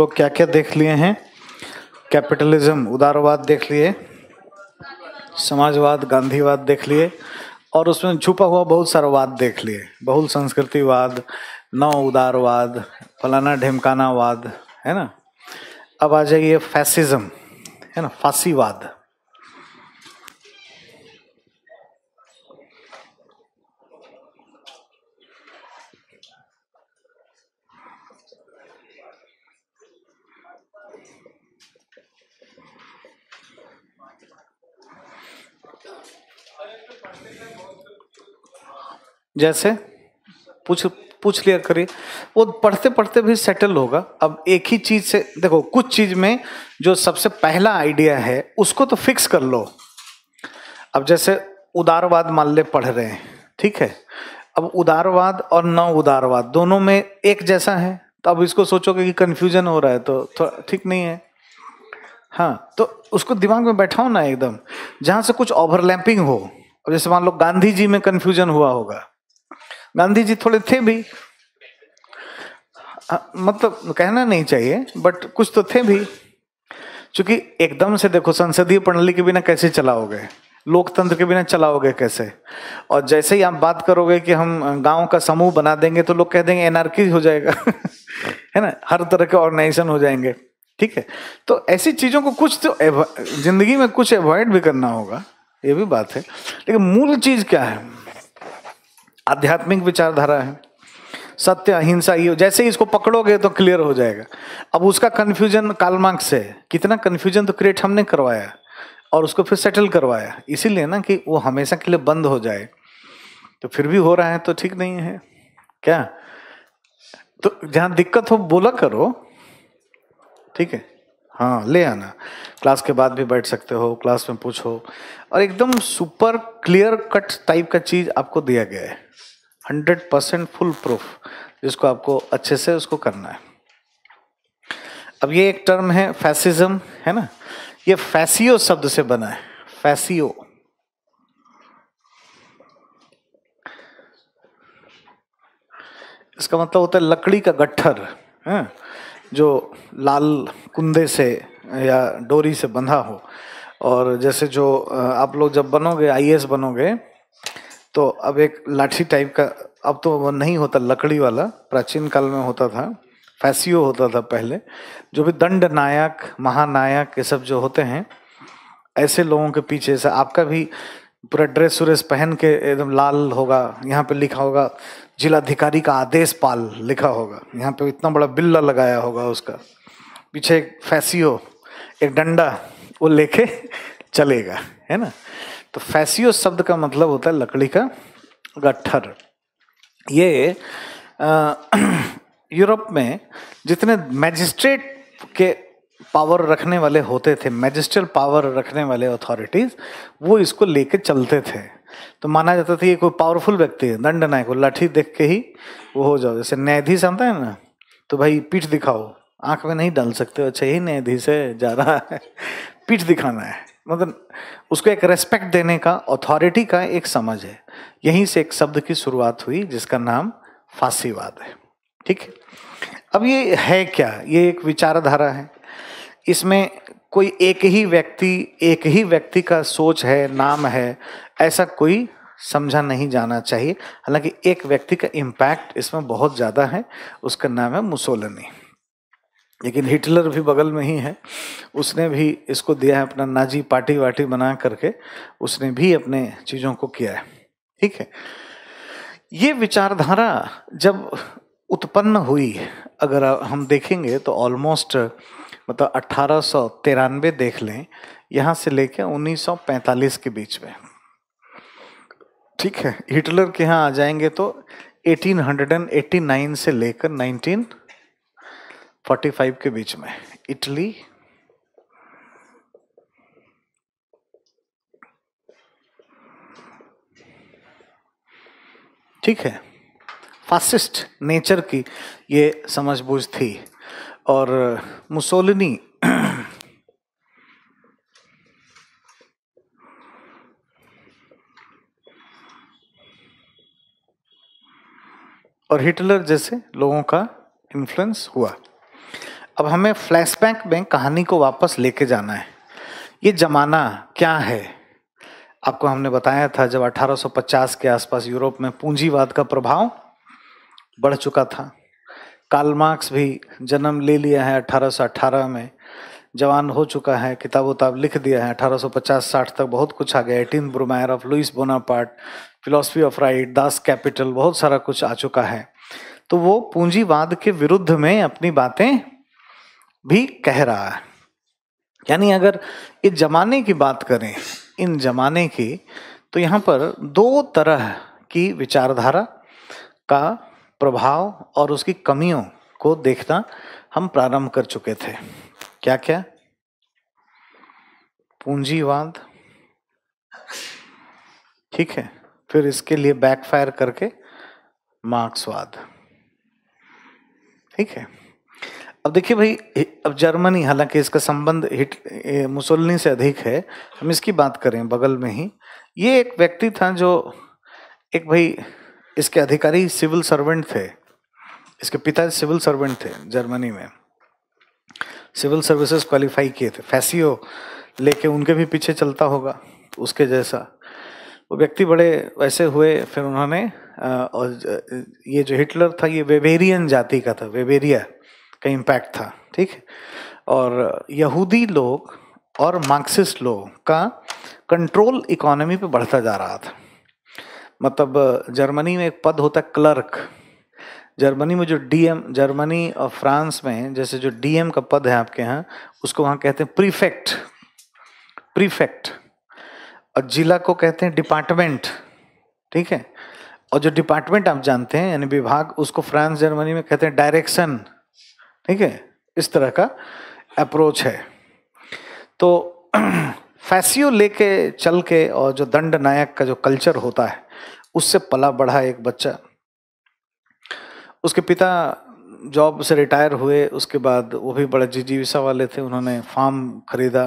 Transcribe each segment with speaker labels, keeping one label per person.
Speaker 1: लोग क्या क्या देख लिए हैं कैपिटलिज्म उदारवाद देख लिए समाजवाद गांधीवाद देख लिए और उसमें छुपा हुआ बहुत सारा वाद देख लिए बहुल संस्कृतिवाद नौ उदारवाद फलाना ढेमकाना वाद है ना अब आ जाइए फैसिज्म है ना फांसीवाद जैसे पूछ पूछ लिया करिए वो पढ़ते पढ़ते भी सेटल होगा अब एक ही चीज से देखो कुछ चीज में जो सबसे पहला आइडिया है उसको तो फिक्स कर लो अब जैसे उदारवाद मान ले पढ़ रहे हैं ठीक है अब उदारवाद और न उदारवाद दोनों में एक जैसा है तो अब इसको सोचोगे कि कन्फ्यूजन हो रहा है तो ठीक नहीं है हाँ तो उसको दिमाग में बैठाओ ना एकदम जहां से कुछ ओवरलैपिंग हो अब जैसे मान लो गांधी जी में कन्फ्यूजन हुआ होगा गांधी जी थोड़े थे भी मतलब कहना नहीं चाहिए बट कुछ तो थे भी क्योंकि एकदम से देखो संसदीय प्रणाली के बिना कैसे चलाओगे लोकतंत्र के बिना चलाओगे कैसे और जैसे ही आप बात करोगे कि हम गांव का समूह बना देंगे तो लोग कह देंगे एनआरकी हो जाएगा है ना हर तरह के ऑर्गेनाइजेशन हो जाएंगे ठीक है तो ऐसी चीज़ों को कुछ तो जिंदगी में कुछ अवॉइड भी करना होगा ये भी बात है लेकिन मूल चीज़ क्या है आध्यात्मिक विचारधारा है सत्य अहिंसा ये जैसे ही इसको पकड़ोगे तो क्लियर हो जाएगा अब उसका कन्फ्यूजन कालमार्क्स से कितना कन्फ्यूजन तो क्रिएट हमने करवाया और उसको फिर सेटल करवाया इसीलिए ना कि वो हमेशा के लिए बंद हो जाए तो फिर भी हो रहा है तो ठीक नहीं है क्या तो जहाँ दिक्कत हो बोला करो ठीक है हाँ ले आना क्लास के बाद भी बैठ सकते हो क्लास में पूछो और एकदम सुपर क्लियर कट टाइप का चीज़ आपको दिया गया है हंड्रेड परसेंट फुल प्रूफ जिसको आपको अच्छे से उसको करना है अब ये एक टर्म है फैसिज्म है ना ये फैसियो शब्द से बना है फैसियो इसका मतलब होता है लकड़ी का गट्ठर है? हाँ, जो लाल कुंदे से या डोरी से बंधा हो और जैसे जो आप लोग जब बनोगे आईएएस बनोगे तो अब एक लाठी टाइप का अब तो वो नहीं होता लकड़ी वाला प्राचीन काल में होता था फैसियो होता था पहले जो भी दंड नायक महानायक ये सब जो होते हैं ऐसे लोगों के पीछे से आपका भी पूरा ड्रेस व्रेस पहन के एकदम लाल होगा यहाँ पे लिखा होगा जिलाधिकारी का आदेश पाल लिखा होगा यहाँ पे इतना बड़ा बिल्ला लगाया होगा उसका पीछे एक फैसियो एक डंडा वो लेके चलेगा है ना तो फैसियो शब्द का मतलब होता है लकड़ी का गट्ठर ये यूरोप में जितने मैजिस्ट्रेट के पावर रखने वाले होते थे मैजिस्ट्रल पावर रखने वाले अथॉरिटीज वो इसको लेके चलते थे तो माना जाता था कि कोई पावरफुल व्यक्ति है दंड ना को लाठी देख के ही वो हो जाओ जैसे न्यायाधीश आता है ना तो भाई पीठ दिखाओ आंख में नहीं डाल सकते अच्छा यही न्यायाधीश है जा रहा है पीठ दिखाना है मतलब उसको एक रेस्पेक्ट देने का अथॉरिटी का एक समझ है यहीं से एक शब्द की शुरुआत हुई जिसका नाम फांसीवाद है ठीक है अब ये है क्या ये एक विचारधारा है इसमें कोई एक ही व्यक्ति एक ही व्यक्ति का सोच है नाम है ऐसा कोई समझा नहीं जाना चाहिए हालांकि एक व्यक्ति का इम्पैक्ट इसमें बहुत ज़्यादा है उसका नाम है मुसोलनी लेकिन हिटलर भी बगल में ही है उसने भी इसको दिया है अपना नाजी पार्टी वाटी बना करके उसने भी अपने चीज़ों को किया है ठीक है ये विचारधारा जब उत्पन्न हुई अगर हम देखेंगे तो ऑलमोस्ट मतलब अट्ठारह देख लें यहाँ से लेके 1945 के बीच में ठीक है हिटलर के यहाँ आ जाएंगे तो 1889 से लेकर फोर्टी फाइव के बीच में इटली ठीक है फासिस्ट नेचर की ये समझ बूझ थी और मुसोलिनी और हिटलर जैसे लोगों का इन्फ्लुएंस हुआ अब हमें फ्लैशबैक में कहानी को वापस लेके जाना है ये ज़माना क्या है आपको हमने बताया था जब 1850 के आसपास यूरोप में पूंजीवाद का प्रभाव बढ़ चुका था कार्ल मार्क्स भी जन्म ले लिया है 1818 में जवान हो चुका है किताब उताब लिख दिया है 1850-60 तक बहुत कुछ आ गया eighteen Brumaire of Louis Bonaparte philosophy of right Das Kapital बहुत सारा कुछ आ चुका है तो वो पूंजीवाद के विरुद्ध में अपनी बातें भी कह रहा है यानी अगर इस जमाने की बात करें इन जमाने की तो यहाँ पर दो तरह की विचारधारा का प्रभाव और उसकी कमियों को देखना हम प्रारंभ कर चुके थे क्या क्या पूंजीवाद ठीक है फिर इसके लिए बैकफायर करके मार्क्सवाद ठीक है अब देखिए भाई अब जर्मनी हालांकि इसका संबंध हिट मुसोलिनी से अधिक है हम इसकी बात करें बगल में ही ये एक व्यक्ति था जो एक भाई इसके अधिकारी सिविल सर्वेंट थे इसके पिता सिविल सर्वेंट थे जर्मनी में सिविल सर्विसेज क्वालिफाई किए थे फैसियो लेके उनके भी पीछे चलता होगा उसके जैसा वो व्यक्ति बड़े वैसे हुए फिर उन्होंने और ये जो हिटलर था ये वेबेरियन जाति का था वेबेरिया का इम्पैक्ट था ठीक है और यहूदी लोग और मार्क्सिस्ट लोग का कंट्रोल इकोनॉमी पे बढ़ता जा रहा था मतलब जर्मनी में एक पद होता है क्लर्क जर्मनी में जो डीएम जर्मनी और फ्रांस में जैसे जो डीएम का पद है आपके यहाँ उसको वहाँ कहते हैं प्रीफेक्ट प्रीफेक्ट और जिला को कहते हैं डिपार्टमेंट ठीक है और जो डिपार्टमेंट आप जानते हैं यानी विभाग उसको फ्रांस जर्मनी में कहते हैं डायरेक्शन ठीक है इस तरह का अप्रोच है तो फैसियो लेके चल के और जो दंड नायक का जो कल्चर होता है उससे पला बढ़ा एक बच्चा उसके पिता जॉब से रिटायर हुए उसके बाद वो भी बड़े जिजीविसा वाले थे उन्होंने फार्म खरीदा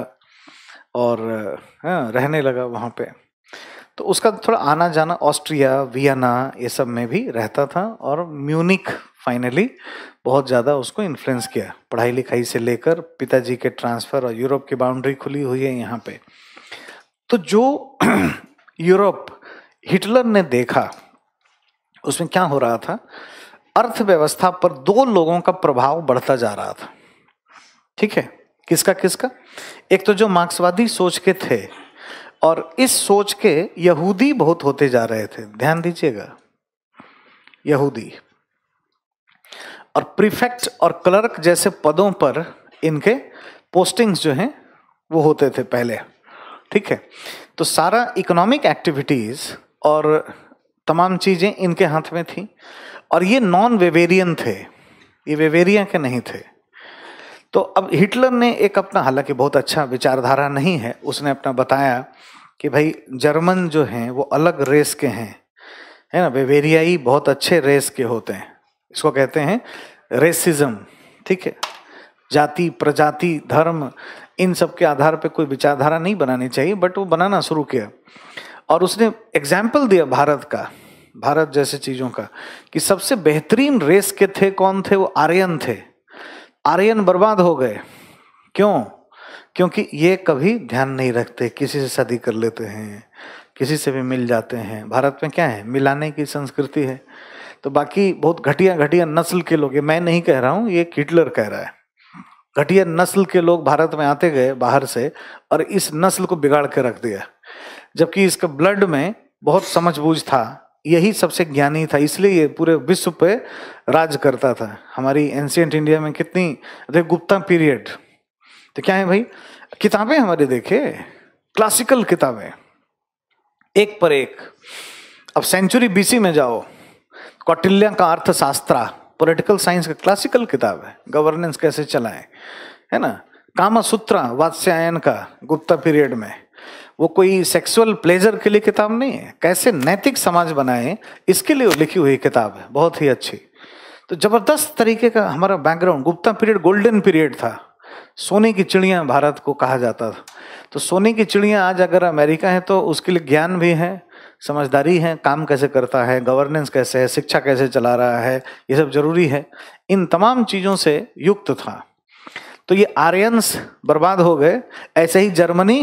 Speaker 1: और हाँ, रहने लगा वहाँ पे तो उसका थोड़ा आना जाना ऑस्ट्रिया वियना ये सब में भी रहता था और म्यूनिक फाइनली बहुत ज़्यादा उसको इन्फ्लुएंस किया पढ़ाई लिखाई से लेकर पिताजी के ट्रांसफ़र और यूरोप की बाउंड्री खुली हुई है यहाँ पे तो जो यूरोप हिटलर ने देखा उसमें क्या हो रहा था अर्थव्यवस्था पर दो लोगों का प्रभाव बढ़ता जा रहा था ठीक है किसका किसका एक तो जो मार्क्सवादी सोच के थे और इस सोच के यहूदी बहुत होते जा रहे थे ध्यान दीजिएगा यहूदी और प्रीफेक्ट और क्लर्क जैसे पदों पर इनके पोस्टिंग्स जो हैं वो होते थे पहले ठीक है तो सारा इकोनॉमिक एक्टिविटीज़ और तमाम चीज़ें इनके हाथ में थी और ये नॉन वेवेरियन थे ये वेवेरिया के नहीं थे तो अब हिटलर ने एक अपना हालांकि बहुत अच्छा विचारधारा नहीं है उसने अपना बताया कि भाई जर्मन जो हैं वो अलग रेस के हैं है ना वेवेरियाई बहुत अच्छे रेस के होते हैं इसको कहते हैं रेसिज्म ठीक है जाति प्रजाति धर्म इन सब के आधार पर कोई विचारधारा नहीं बनानी चाहिए बट वो बनाना शुरू किया और उसने एग्जाम्पल दिया भारत का भारत जैसे चीज़ों का कि सबसे बेहतरीन रेस के थे कौन थे वो आर्यन थे आर्यन बर्बाद हो गए क्यों क्योंकि ये कभी ध्यान नहीं रखते किसी से शादी कर लेते हैं किसी से भी मिल जाते हैं भारत में क्या है मिलाने की संस्कृति है तो बाकी बहुत घटिया घटिया नस्ल के लोग ये मैं नहीं कह रहा हूँ ये हिटलर कह रहा है घटिया नस्ल के लोग भारत में आते गए बाहर से और इस नस्ल को बिगाड़ के रख दिया जबकि इसका ब्लड में बहुत समझ था यही सबसे ज्ञानी था इसलिए ये पूरे विश्व पे राज करता था हमारी एंशियंट इंडिया में कितनी देखिए गुप्ता पीरियड तो क्या है भाई किताबें हमारे देखे क्लासिकल किताबें एक पर एक अब सेंचुरी बीसी में जाओ कौटिल्य का अर्थशास्त्रा पॉलिटिकल साइंस का क्लासिकल किताब है गवर्नेंस कैसे चलाएं है ना कामा सूत्र वात्स्यायन का गुप्ता पीरियड में वो कोई सेक्सुअल प्लेजर के लिए किताब नहीं है कैसे नैतिक समाज बनाए इसके लिए लिखी हुई किताब है बहुत ही अच्छी तो जबरदस्त तरीके का हमारा background Gupta period golden period था सोने की चिड़िया भारत को कहा जाता था तो सोने की चिड़िया आज अगर अमेरिका है तो उसके लिए ज्ञान भी है समझदारी है काम कैसे करता है गवर्नेंस कैसे है शिक्षा कैसे चला रहा है ये सब जरूरी है इन तमाम चीज़ों से युक्त था तो ये आर्यंस बर्बाद हो गए ऐसे ही जर्मनी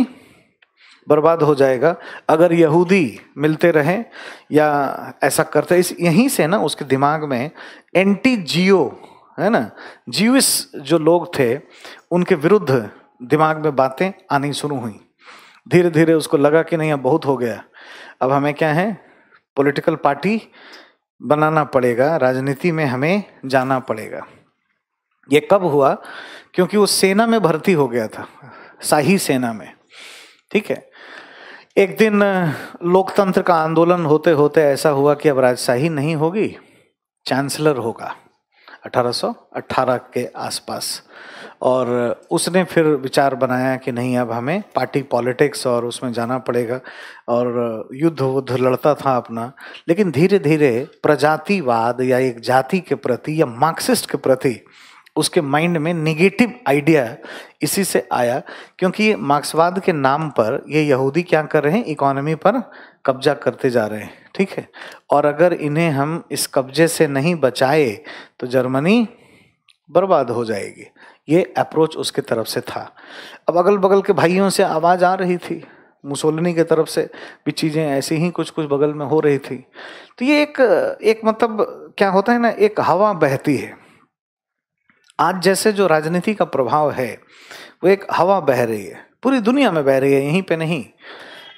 Speaker 1: बर्बाद हो जाएगा अगर यहूदी मिलते रहे या ऐसा करते इस यहीं से ना उसके दिमाग में एंटी जियो है ना जीविस जो लोग थे उनके विरुद्ध दिमाग में बातें आनी शुरू हुई धीरे धीरे उसको लगा कि नहीं अब बहुत हो गया अब हमें क्या है पॉलिटिकल पार्टी बनाना पड़ेगा राजनीति में हमें जाना पड़ेगा ये कब हुआ क्योंकि वो सेना में भर्ती हो गया था शाही सेना में ठीक है एक दिन लोकतंत्र का आंदोलन होते होते ऐसा हुआ कि अब राजशाही नहीं होगी चांसलर होगा 1818 के आसपास और उसने फिर विचार बनाया कि नहीं अब हमें पार्टी पॉलिटिक्स और उसमें जाना पड़ेगा और युद्ध वुद्ध लड़ता था अपना लेकिन धीरे धीरे प्रजातिवाद या एक जाति के प्रति या मार्क्सिस्ट के प्रति उसके माइंड में निगेटिव आइडिया इसी से आया क्योंकि मार्क्सवाद के नाम पर ये यहूदी क्या कर रहे हैं इकोनॉमी पर कब्जा करते जा रहे हैं ठीक है और अगर इन्हें हम इस कब्जे से नहीं बचाए तो जर्मनी बर्बाद हो जाएगी ये अप्रोच उसके तरफ से था अब अगल बगल के भाइयों से आवाज़ आ रही थी मुसोलनी के तरफ से भी चीज़ें ऐसी ही कुछ कुछ बगल में हो रही थी तो ये एक एक मतलब क्या होता है ना एक हवा बहती है आज जैसे जो राजनीति का प्रभाव है वो एक हवा बह रही है पूरी दुनिया में बह रही है यहीं पे नहीं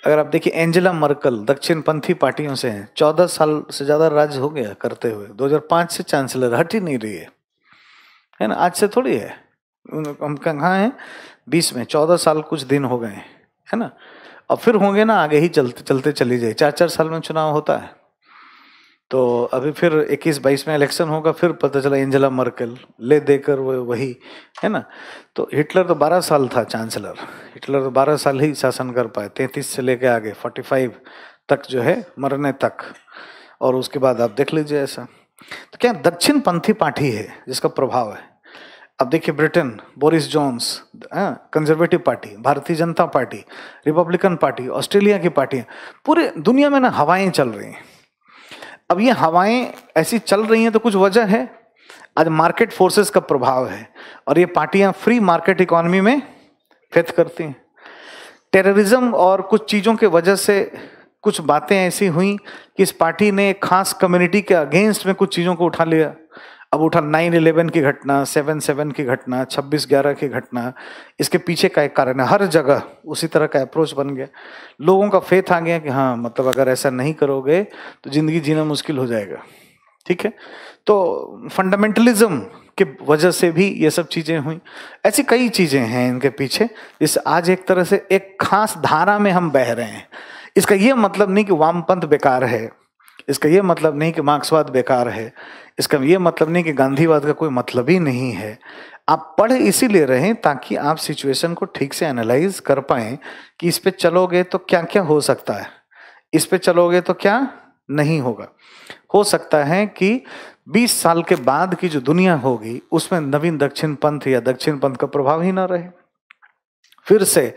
Speaker 1: अगर आप देखिए एंजेला मर्कल दक्षिण पंथी पार्टियों से हैं चौदह साल से ज़्यादा राज हो गया करते हुए 2005 से चांसलर हट ही नहीं रही है है ना आज से थोड़ी है हम कहाँ हैं बीस में चौदह साल कुछ दिन हो गए है ना अब फिर होंगे ना आगे ही चलते चलते चली जाए चार चार साल में चुनाव होता है तो अभी फिर 21 बाईस में इलेक्शन होगा फिर पता चला एंजला मर्कल ले देकर वो वही है ना तो हिटलर तो 12 साल था चांसलर हिटलर तो 12 साल ही शासन कर पाए 33 से लेके आगे 45 तक जो है मरने तक और उसके बाद आप देख लीजिए ऐसा तो क्या दक्षिण पंथी पार्टी है जिसका प्रभाव है अब देखिए ब्रिटेन बोरिस जॉन्स हाँ, conservative party Bharatiya Janata party republican party Australia की पार्टी पूरे दुनिया में ना हवाएं चल रही हैं अब ये हवाएं ऐसी चल रही हैं तो कुछ वजह है आज मार्केट फोर्सेस का प्रभाव है और ये पार्टियां फ्री मार्केट इकोनॉमी में फेथ करती हैं टेररिज्म और कुछ चीज़ों के वजह से कुछ बातें ऐसी हुई कि इस पार्टी ने एक खास कम्युनिटी के अगेंस्ट में कुछ चीज़ों को उठा लिया अब उठा नाइन इलेवन की घटना सेवन सेवन की घटना छब्बीस ग्यारह की घटना इसके पीछे का एक कारण है हर जगह उसी तरह का अप्रोच बन गया लोगों का फेथ आ गया कि हाँ मतलब अगर ऐसा नहीं करोगे तो ज़िंदगी जीना मुश्किल हो जाएगा ठीक है तो फंडामेंटलिज्म के वजह से भी ये सब चीज़ें हुई ऐसी कई चीज़ें हैं इनके पीछे जिस आज एक तरह से एक खास धारा में हम बह रहे हैं इसका ये मतलब नहीं कि वामपंथ बेकार है इसका ये मतलब नहीं कि मार्क्सवाद बेकार है इसका ये मतलब नहीं कि गांधीवाद का कोई मतलब ही नहीं है आप पढ़ इसीलिए रहें ताकि आप सिचुएशन को ठीक से एनालाइज कर पाए कि इस पर चलोगे तो क्या क्या हो सकता है इस पर चलोगे तो क्या नहीं होगा हो सकता है कि 20 साल के बाद की जो दुनिया होगी उसमें नवीन दक्षिण पंथ या दक्षिण पंथ का प्रभाव ही ना रहे फिर से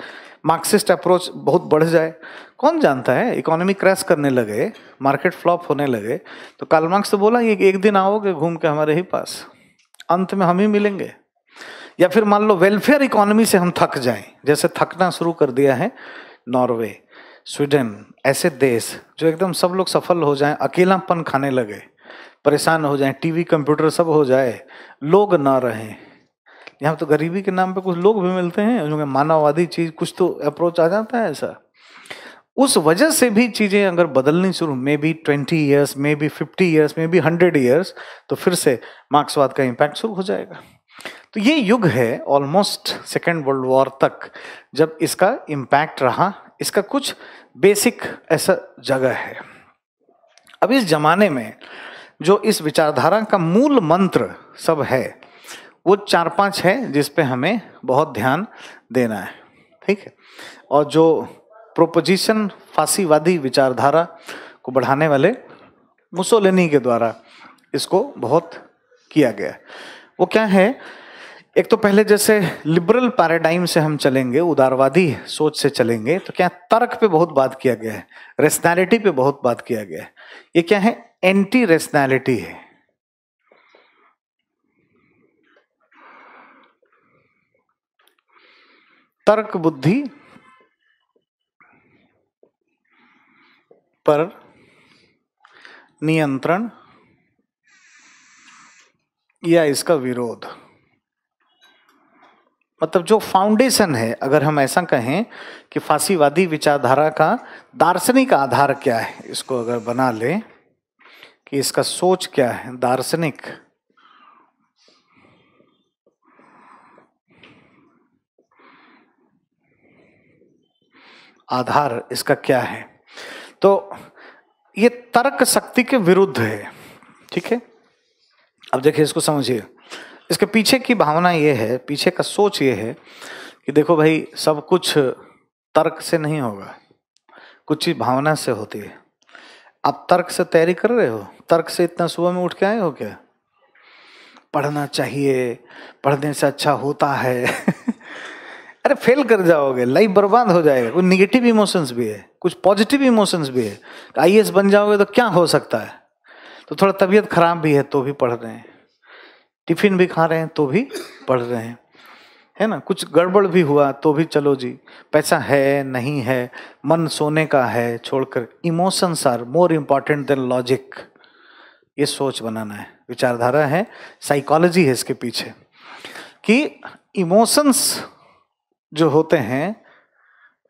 Speaker 1: मार्क्सिस्ट अप्रोच बहुत बढ़ जाए कौन जानता है इकोनॉमी क्रैश करने लगे मार्केट फ्लॉप होने लगे तो कार्ल मार्क्स तो बोला ये एक दिन आओगे घूम के हमारे ही पास अंत में हम ही मिलेंगे या फिर मान लो वेलफेयर इकोनॉमी से हम थक जाएं जैसे थकना शुरू कर दिया है नॉर्वे स्वीडन ऐसे देश जो एकदम सब लोग सफल हो जाएं अकेलापन खाने लगे परेशान हो जाएं टीवी कंप्यूटर सब हो जाए लोग ना रहें यहाँ तो गरीबी के नाम पे कुछ लोग भी मिलते हैं जो मानववादी चीज कुछ तो अप्रोच आ जाता है ऐसा उस वजह से भी चीज़ें अगर बदलनी शुरू maybe twenty years maybe fifty years maybe hundred years तो फिर से मार्क्सवाद का इम्पैक्ट शुरू हो जाएगा तो ये युग है ऑलमोस्ट सेकेंड वर्ल्ड वॉर तक जब इसका इम्पैक्ट रहा इसका कुछ बेसिक ऐसा जगह है अब इस जमाने में जो इस विचारधारा का मूल मंत्र सब है वो चार पांच है जिस पे हमें बहुत ध्यान देना है ठीक है और जो प्रोपोजिशन फांसीवादी विचारधारा को बढ़ाने वाले मुसोलिनी के द्वारा इसको बहुत किया गया वो क्या है एक तो पहले जैसे लिबरल पैराडाइम से हम चलेंगे उदारवादी सोच से चलेंगे तो क्या तर्क पे बहुत बात किया गया है रेशनैलिटी पे बहुत बात किया गया है ये क्या है एंटी रेशनैलिटी है तर्क बुद्धि पर नियंत्रण या इसका विरोध मतलब जो फाउंडेशन है अगर हम ऐसा कहें कि फांसीवादी विचारधारा का दार्शनिक आधार क्या है इसको अगर बना लें कि इसका सोच क्या है दार्शनिक आधार इसका क्या है तो ये तर्क शक्ति के विरुद्ध है ठीक है अब देखिए इसको समझिए इसके पीछे की भावना ये है पीछे का सोच ये है कि देखो भाई सब कुछ तर्क से नहीं होगा कुछ चीज़ भावना से होती है आप तर्क से तैयारी कर रहे हो तर्क से इतना सुबह में उठ के आए हो क्या पढ़ना चाहिए पढ़ने से अच्छा होता है अरे फेल कर जाओगे लाइफ बर्बाद हो जाएगा कुछ निगेटिव इमोशंस भी है कुछ पॉजिटिव इमोशंस भी है आई बन जाओगे तो क्या हो सकता है तो थोड़ा तबीयत खराब भी है तो भी पढ़ रहे हैं टिफिन भी खा रहे हैं तो भी पढ़ रहे हैं है ना कुछ गड़बड़ भी हुआ तो भी चलो जी पैसा है नहीं है मन सोने का है छोड़कर emotions are more important than logic ये सोच बनाना है विचारधारा है साइकोलॉजी है इसके पीछे कि इमोशंस जो होते हैं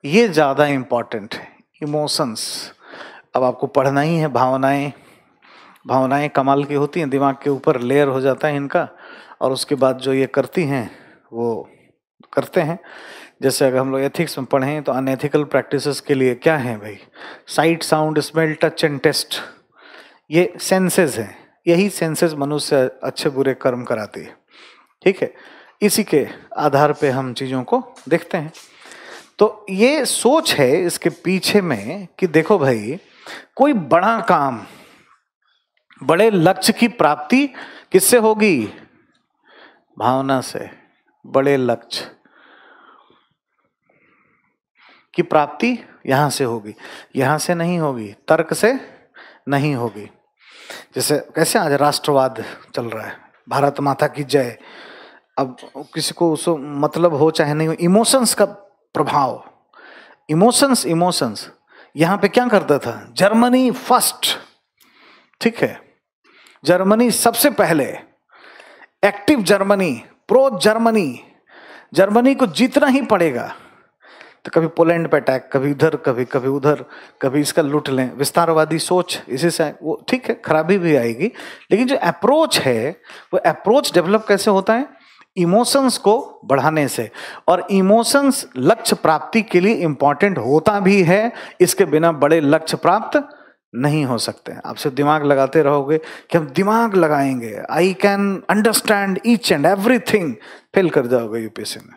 Speaker 1: ये ज़्यादा इम्पॉर्टेंट है इमोशंस अब आपको पढ़ना ही है भावनाएं भावनाएं कमाल की होती हैं दिमाग के ऊपर लेयर हो जाता है इनका और उसके बाद जो ये करती हैं वो करते हैं जैसे अगर हम लोग एथिक्स में पढ़ें तो अनएथिकल प्रैक्टिसेस के लिए क्या है भाई sight sound smell touch and taste ये सेंसेस हैं यही सेंसेस मनुष्य अच्छे बुरे कर्म कराती है ठीक है इसी के आधार पे हम चीज़ों को देखते हैं तो ये सोच है इसके पीछे में कि देखो भाई कोई बड़ा काम बड़े लक्ष्य की प्राप्ति किससे होगी भावना से बड़े लक्ष्य की प्राप्ति यहां से होगी यहां से नहीं होगी तर्क से नहीं होगी जैसे कैसे आज राष्ट्रवाद चल रहा है भारत माता की जय अब किसी को उसको मतलब हो चाहे नहीं हो इमोशंस का प्रभाव इमोशंस इमोशंस यहां पे क्या करता था जर्मनी फर्स्ट ठीक है जर्मनी सबसे पहले active Germany pro Germany Germany को जीतना ही पड़ेगा तो कभी पोलैंड पे अटैक कभी इधर कभी कभी उधर कभी इसका लूट लें विस्तारवादी सोच इसी से वो ठीक है खराबी भी आएगी लेकिन जो अप्रोच है वो अप्रोच डेवलप कैसे होता है इमोशंस को बढ़ाने से और इमोशंस लक्ष्य प्राप्ति के लिए इंपॉर्टेंट होता भी है इसके बिना बड़े लक्ष्य प्राप्त नहीं हो सकते आप सिर्फ दिमाग लगाते रहोगे कि हम दिमाग लगाएंगे I can understand each and everything fail कर जाओगे यूपीएससी में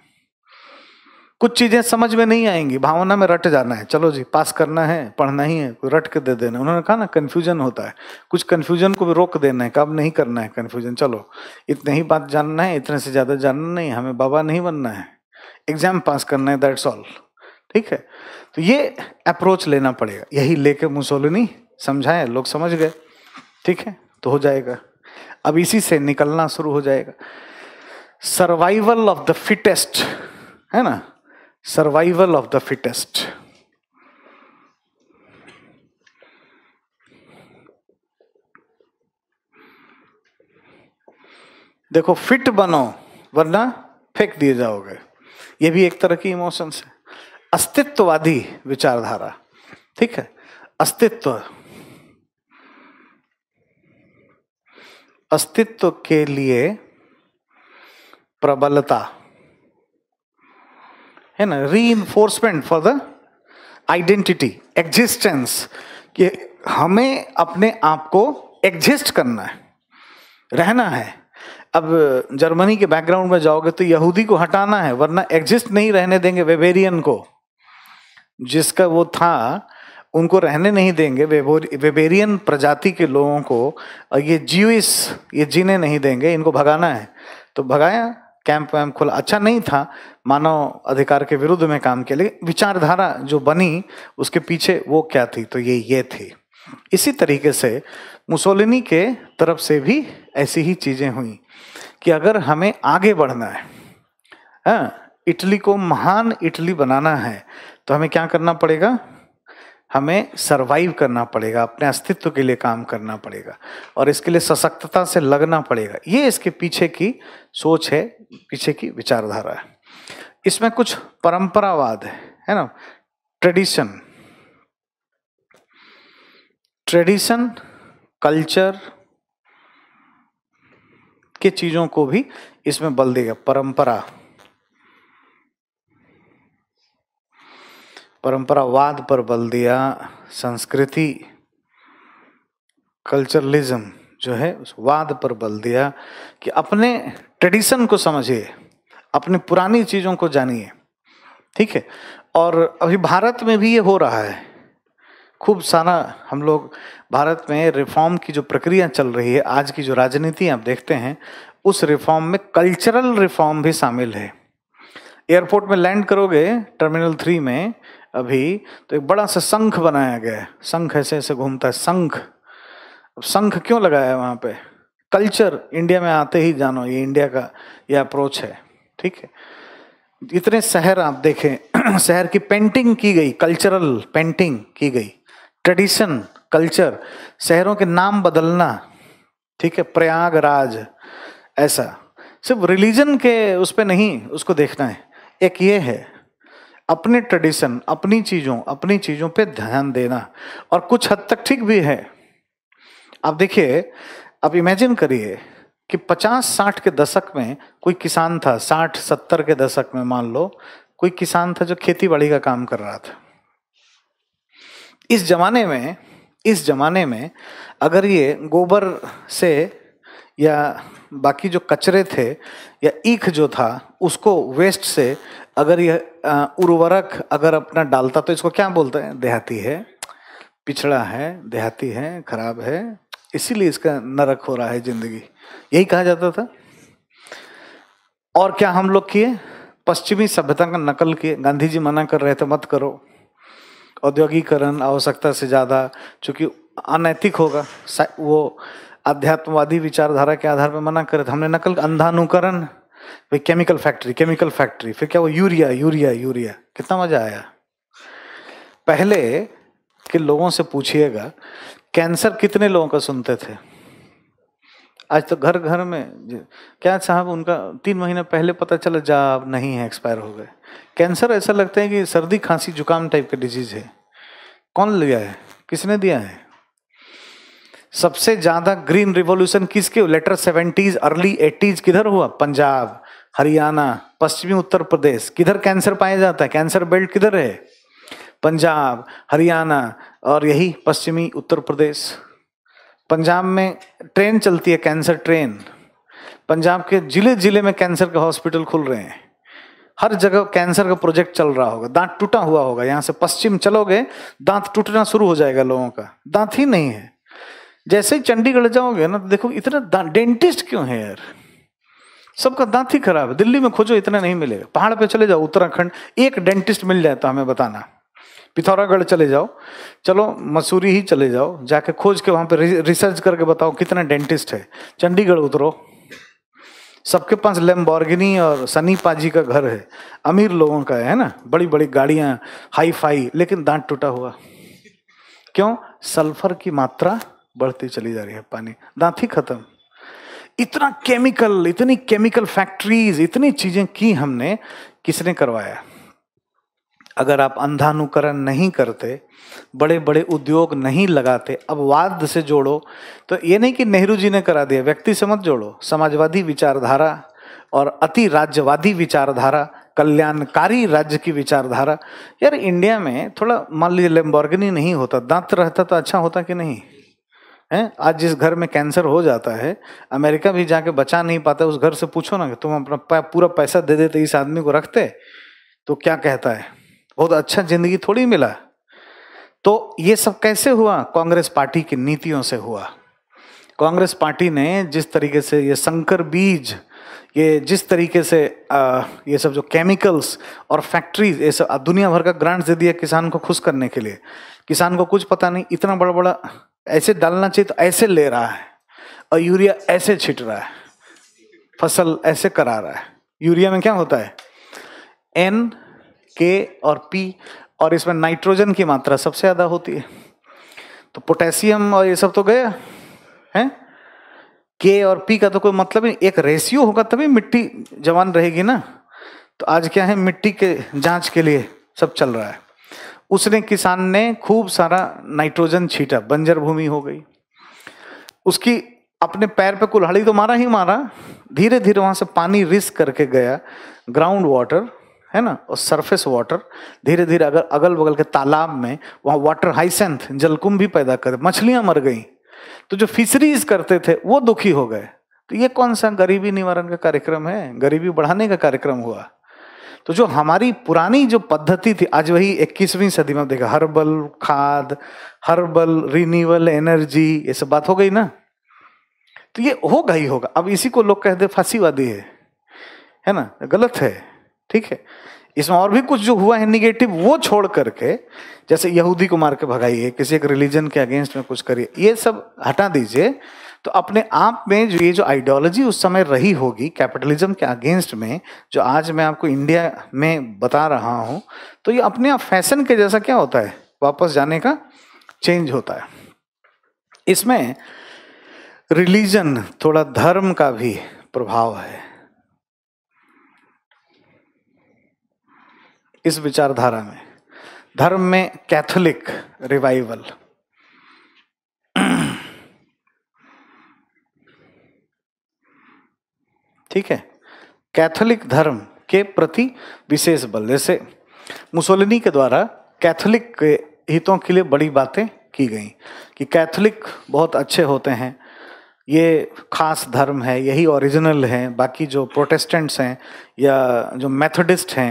Speaker 1: कुछ चीज़ें समझ में नहीं आएंगी भावना में रट जाना है चलो जी पास करना है पढ़ना ही है कोई रट के दे देना उन्होंने कहा ना कन्फ्यूजन होता है कुछ कन्फ्यूजन को भी रोक देना है कब नहीं करना है कन्फ्यूजन चलो इतने ही बात जानना है इतने से ज़्यादा जानना नहीं हमें बाबा नहीं बनना है एग्जाम पास करना है दैट्स ऑल ठीक है तो ये अप्रोच लेना पड़ेगा यही लेके मुसोलिनी समझाए लोग समझ गए ठीक है तो हो जाएगा अब इसी से निकलना शुरू हो जाएगा सर्वाइवल ऑफ द फिटेस्ट है ना सर्वाइवल ऑफ द फिटेस्ट देखो फिट बनो वरना फेंक दिए जाओगे ये भी एक तरह की इमोशंस है अस्तित्ववादी विचारधारा ठीक है अस्तित्व अस्तित्व के लिए प्रबलता है ना reinforcement for the identity existence कि हमें अपने आप को एग्जिस्ट करना है रहना है अब जर्मनी के बैकग्राउंड में जाओगे तो यहूदी को हटाना है वरना एग्जिस्ट नहीं रहने देंगे वेबेरियन को जिसका वो था उनको रहने नहीं देंगे वेबेरियन प्रजाति के लोगों को ये जीविस ये जीने नहीं देंगे इनको भगाना है तो भगाया कैंप वैम्प खोला अच्छा नहीं था मानव अधिकार के विरुद्ध में काम किया लेकिन विचारधारा जो बनी उसके पीछे वो क्या थी तो ये ये थी इसी तरीके से मुसोलिनी के तरफ से भी ऐसी ही चीज़ें हुई कि अगर हमें आगे बढ़ना है आ, हाँ, इटली को महान इटली बनाना है तो हमें क्या करना पड़ेगा हमें सरवाइव करना पड़ेगा अपने अस्तित्व के लिए काम करना पड़ेगा और इसके लिए सशक्तता से लगना पड़ेगा ये इसके पीछे की सोच है पीछे की विचारधारा है इसमें कुछ परंपरावाद है है ना ट्रेडिशन ट्रेडिशन कल्चर के चीज़ों को भी इसमें बल देगा परंपरा परंपरावाद पर बल दिया संस्कृति कल्चरलिज्म जो है उस वाद पर बल दिया कि अपने ट्रेडिशन को समझिए अपनी पुरानी चीज़ों को जानिए ठीक है और अभी भारत में भी ये हो रहा है खूब सारा हम लोग भारत में रिफॉर्म की जो प्रक्रिया चल रही है आज की जो राजनीति आप देखते हैं उस रिफॉर्म में कल्चरल रिफॉर्म भी शामिल है एयरपोर्ट में लैंड करोगे टर्मिनल थ्री में अभी तो एक बड़ा सा संख बनाया गया है संख ऐसे ऐसे घूमता है संख अब संख क्यों लगाया है वहाँ पे कल्चर इंडिया में आते ही जानो ये इंडिया का ये अप्रोच है ठीक है इतने शहर आप देखें शहर की पेंटिंग की गई कल्चरल पेंटिंग की गई ट्रेडिशन कल्चर शहरों के नाम बदलना ठीक है प्रयागराज ऐसा सिर्फ रिलीजन के उस पर नहीं उसको देखना है एक ये है अपने ट्रेडिशन अपनी चीज़ों अपनी चीज़ों पे ध्यान देना और कुछ हद तक ठीक भी है आप देखिए आप इमेजिन करिए कि 50-60 के दशक में कोई किसान था 60-70 के दशक में मान लो कोई किसान था जो खेती बाड़ी का काम कर रहा था इस जमाने में इस जमाने में अगर ये गोबर से या बाकी जो कचरे थे या ईख जो था उसको वेस्ट से अगर यह उर्वरक अगर अपना डालता तो इसको क्या बोलते हैं देहाती है पिछड़ा है देहाती है खराब है इसीलिए इसका नरक हो रहा है जिंदगी यही कहा जाता था और क्या हम लोग किए पश्चिमी सभ्यता का नकल किए गांधी जी मना कर रहे थे मत करो औद्योगिकरण आवश्यकता से ज़्यादा चूंकि अनैतिक होगा वो अध्यात्मवादी विचारधारा के आधार पर मना करे तो हमने नकल अंधानुकरण भाई केमिकल फैक्ट्री केमिकल फैक्ट्री फिर क्या वो यूरिया यूरिया यूरिया कितना मजा आया पहले के लोगों से पूछिएगा कैंसर कितने लोगों का सुनते थे आज तो घर घर में क्या साहब उनका तीन महीने पहले पता चला जा अब नहीं है एक्सपायर हो गए कैंसर ऐसा लगता है कि सर्दी खांसी जुकाम टाइप का डिजीज है कौन लिया है किसने दिया है सबसे ज्यादा ग्रीन रिवॉल्यूशन किसके लेटर सेवेंटीज अर्ली एटीज किधर हुआ पंजाब हरियाणा पश्चिमी उत्तर प्रदेश किधर कैंसर पाया जाता है कैंसर बेल्ट किधर है पंजाब हरियाणा और यही पश्चिमी उत्तर प्रदेश पंजाब में ट्रेन चलती है कैंसर ट्रेन पंजाब के जिले जिले में कैंसर के हॉस्पिटल खुल रहे हैं हर जगह कैंसर का प्रोजेक्ट चल रहा होगा दांत टूटा हुआ होगा यहाँ से पश्चिम चलोगे दांत टूटना शुरू हो जाएगा लोगों का दांत ही नहीं है जैसे ही चंडीगढ़ जाओगे ना तो देखो इतना डेंटिस्ट क्यों है यार सबका दांत ही खराब है दिल्ली में खोजो इतना नहीं मिलेगा पहाड़ पे चले जाओ उत्तराखंड एक डेंटिस्ट मिल जाता हमें बताना पिथौरागढ़ चले जाओ चलो मसूरी ही चले जाओ जाके खोज के वहां पे रिसर्च करके बताओ कितना डेंटिस्ट है चंडीगढ़ उतरो सबके पास लेम्बॉर्गिनी और सनी पाजी का घर है अमीर लोगों का है ना बड़ी बड़ी गाड़ियां हाई फाई लेकिन दांत टूटा हुआ क्यों सल्फर की मात्रा बढ़ती चली जा रही है पानी दांत ही खत्म इतना केमिकल इतनी केमिकल फैक्ट्रीज इतनी चीजें की हमने किसने करवाया अगर आप अंधानुकरण नहीं करते बड़े बड़े उद्योग नहीं लगाते अब वाद से जोड़ो तो ये नहीं कि नेहरू जी ने करा दिया व्यक्ति से मत जोड़ो समाजवादी विचारधारा और अति राज्यवादी विचारधारा कल्याणकारी राज्य की विचारधारा यार इंडिया में थोड़ा मान लीजिए लेम्बॉर्गनी नहीं होता दांत रहता तो अच्छा होता कि नहीं हैं आज जिस घर में कैंसर हो जाता है अमेरिका भी जाके बचा नहीं पाता उस घर से पूछो ना कि तुम अपना पूरा पैसा दे देते इस आदमी को रखते तो क्या कहता है बहुत अच्छा जिंदगी थोड़ी मिला तो ये सब कैसे हुआ कांग्रेस पार्टी की नीतियों से हुआ कांग्रेस पार्टी ने जिस तरीके से ये संकर बीज ये जिस तरीके से आ, ये सब जो केमिकल्स और फैक्ट्रीज ये सब दुनिया भर का ग्रांट्स दे दिया किसान को खुश करने के लिए किसान को कुछ पता नहीं इतना बड़ा बड़ा ऐसे डालना चाहिए तो ऐसे ले रहा है और यूरिया ऐसे छिट रहा है फसल ऐसे करा रहा है यूरिया में क्या होता है एन के और पी और इसमें नाइट्रोजन की मात्रा सबसे ज़्यादा होती है तो पोटेशियम और ये सब तो गया हैं के और पी का तो कोई मतलब ही एक रेशियो होगा तभी मिट्टी जवान रहेगी ना तो आज क्या है मिट्टी के जांच के लिए सब चल रहा है उसने किसान ने खूब सारा नाइट्रोजन छीटा बंजर भूमि हो गई उसकी अपने पैर पे कुल्हाड़ी तो मारा ही मारा धीरे धीरे वहाँ से पानी रिस्क करके गया ग्राउंड वाटर है ना और सरफेस वाटर धीरे धीरे अगर अगल बगल के तालाब में वहाँ वाटर हाइसेंथ जलकुम भी पैदा कर मछलियाँ मर गई तो जो फिशरीज करते थे वो दुखी हो गए तो ये कौन सा गरीबी निवारण का कार्यक्रम है गरीबी बढ़ाने का कार्यक्रम हुआ तो जो हमारी पुरानी जो पद्धति थी आज वही 21वीं सदी में देखा हर्बल खाद हर्बल रिन्यूअल एनर्जी ये सब बात हो गई ना तो ये होगा ही होगा अब इसी को लोग कहते फांसीवादी है है ना गलत है ठीक है इसमें और भी कुछ जो हुआ है निगेटिव वो छोड़ करके जैसे यहूदी को मार के भगाइए किसी एक रिलीजन के अगेंस्ट में कुछ करिए ये सब हटा दीजिए तो अपने आप में जो ये जो आइडियोलॉजी उस समय रही होगी कैपिटलिज्म के अगेंस्ट में जो आज मैं आपको इंडिया में बता रहा हूँ तो ये अपने आप फैशन के जैसा क्या होता है वापस जाने का चेंज होता है इसमें रिलीजन थोड़ा धर्म का भी प्रभाव है इस विचारधारा में धर्म में कैथोलिक रिवाइवल ठीक है कैथोलिक धर्म के प्रति विशेष बल जैसे मुसोलिनी के द्वारा कैथोलिक के हितों के लिए बड़ी बातें की गई कि कैथोलिक बहुत अच्छे होते हैं ये खास धर्म है यही ओरिजिनल है बाकी जो प्रोटेस्टेंट्स हैं या जो मेथोडिस्ट हैं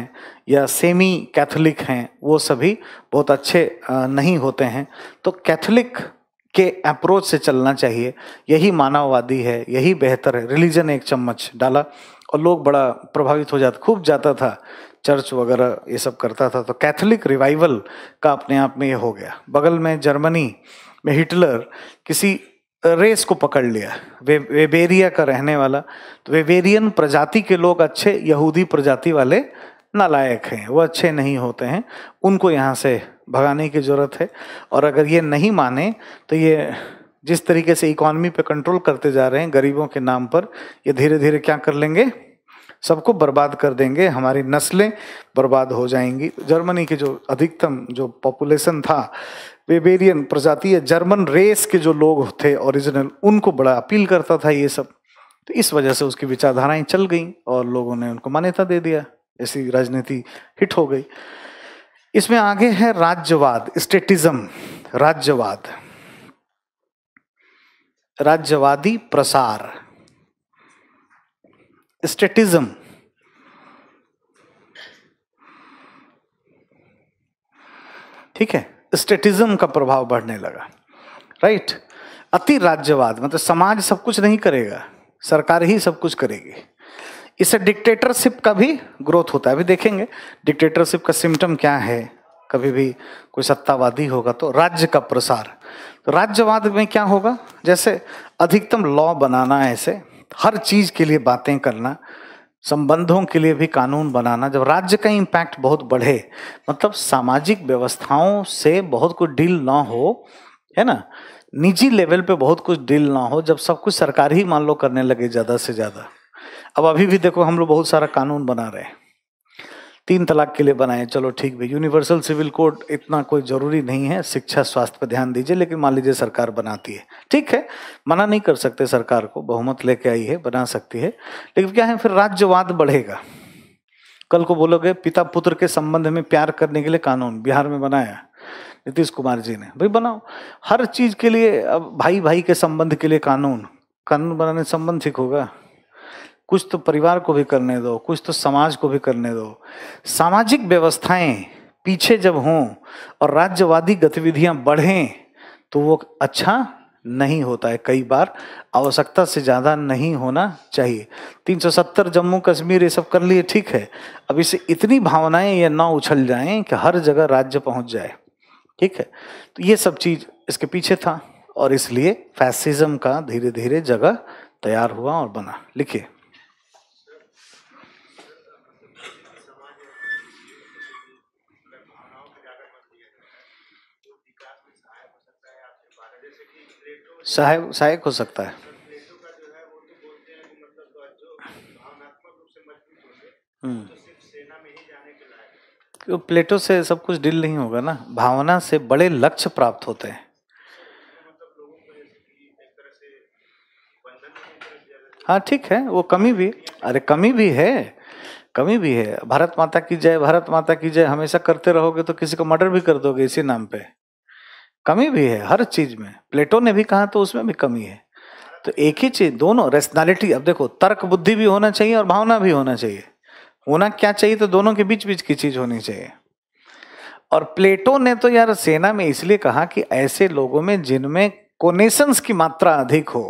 Speaker 1: या सेमी कैथोलिक हैं वो सभी बहुत अच्छे नहीं होते हैं तो कैथोलिक के अप्रोच से चलना चाहिए यही मानववादी है यही बेहतर है रिलीजन एक चम्मच डाला और लोग बड़ा प्रभावित हो जाता खूब जाता था चर्च वगैरह ये सब करता था तो कैथोलिक रिवाइवल का अपने आप में ये हो गया बगल में जर्मनी में हिटलर किसी रेस को पकड़ लिया वे वेबेरिया का रहने वाला तो वेबेरियन प्रजाति के लोग अच्छे यहूदी प्रजाति वाले नालायक हैं वो अच्छे नहीं होते हैं उनको यहाँ से भगाने की ज़रूरत है और अगर ये नहीं माने तो ये जिस तरीके से इकोनॉमी पे कंट्रोल करते जा रहे हैं गरीबों के नाम पर ये धीरे धीरे क्या कर लेंगे सबको बर्बाद कर देंगे हमारी नस्लें बर्बाद हो जाएंगी जर्मनी के जो अधिकतम जो पॉपुलेशन था प्रजाति प्रजातीय जर्मन रेस के जो लोग थे ओरिजिनल उनको बड़ा अपील करता था ये सब तो इस वजह से उसकी विचारधाराएं चल गईं और लोगों ने उनको मान्यता दे दिया ऐसी राजनीति हिट हो गई इसमें आगे है राज्यवाद स्टेटिज्म राज्यवाद राज्यवादी प्रसार स्टेटिज्म ठीक है स्टेटिज्म का प्रभाव बढ़ने लगा राइट अति राज्यवाद मतलब समाज सब कुछ नहीं करेगा सरकार ही सब कुछ करेगी इससे डिक्टेटरशिप का भी ग्रोथ होता है अभी देखेंगे डिक्टेटरशिप का सिम्टम क्या है कभी भी कोई सत्तावादी होगा तो राज्य का प्रसार तो राज्यवाद में क्या होगा जैसे अधिकतम लॉ बनाना ऐसे हर चीज़ के लिए बातें करना संबंधों के लिए भी कानून बनाना जब राज्य का इम्पैक्ट बहुत बढ़े मतलब सामाजिक व्यवस्थाओं से बहुत कुछ डील ना हो है ना निजी लेवल पे बहुत कुछ डील ना हो जब सब कुछ सरकार ही मान लो करने लगे ज़्यादा से ज़्यादा अब अभी भी देखो हम लोग बहुत सारा कानून बना रहे हैं तीन तलाक के लिए बनाए चलो ठीक भी यूनिवर्सल सिविल कोड इतना कोई ज़रूरी नहीं है शिक्षा स्वास्थ्य पर ध्यान दीजिए लेकिन मान लीजिए सरकार बनाती है ठीक है मना नहीं कर सकते सरकार को बहुमत लेके आई है बना सकती है लेकिन क्या है फिर राज्यवाद बढ़ेगा कल को बोलोगे पिता पुत्र के संबंध में प्यार करने के लिए कानून बिहार में बनाया नीतीश कुमार जी ने भाई बनाओ हर चीज़ के लिए अब भाई भाई के संबंध के लिए कानून कानून बनाने संबंध ठीक होगा कुछ तो परिवार को भी करने दो कुछ तो समाज को भी करने दो सामाजिक व्यवस्थाएं पीछे जब हों और राज्यवादी गतिविधियां बढ़ें तो वो अच्छा नहीं होता है कई बार आवश्यकता से ज़्यादा नहीं होना चाहिए 370 जम्मू कश्मीर ये सब कर लिए ठीक है अब इसे इतनी भावनाएं ये ना उछल जाएं कि हर जगह राज्य पहुंच जाए ठीक है तो ये सब चीज़ इसके पीछे था और इसलिए फैसिज्म का धीरे धीरे जगह तैयार हुआ और बना लिखिए सहायक सहायक हो सकता है तो प्लेटो से सब कुछ डील नहीं होगा ना भावना से बड़े लक्ष्य प्राप्त होते हैं हाँ ठीक है वो कमी भी अरे कमी भी है कमी भी है भारत माता की जय भारत माता की जय हमेशा करते रहोगे तो किसी को मर्डर भी कर दोगे इसी नाम पे कमी भी है हर चीज में प्लेटो ने भी कहा तो उसमें भी कमी है तो एक ही चीज दोनों रेशनैलिटी अब देखो तर्क बुद्धि भी होना चाहिए और भावना भी होना चाहिए होना क्या चाहिए तो दोनों के बीच बीच की चीज होनी चाहिए और प्लेटो ने तो यार सेना में इसलिए कहा कि ऐसे लोगों में जिनमें कोनेशंस की मात्रा अधिक हो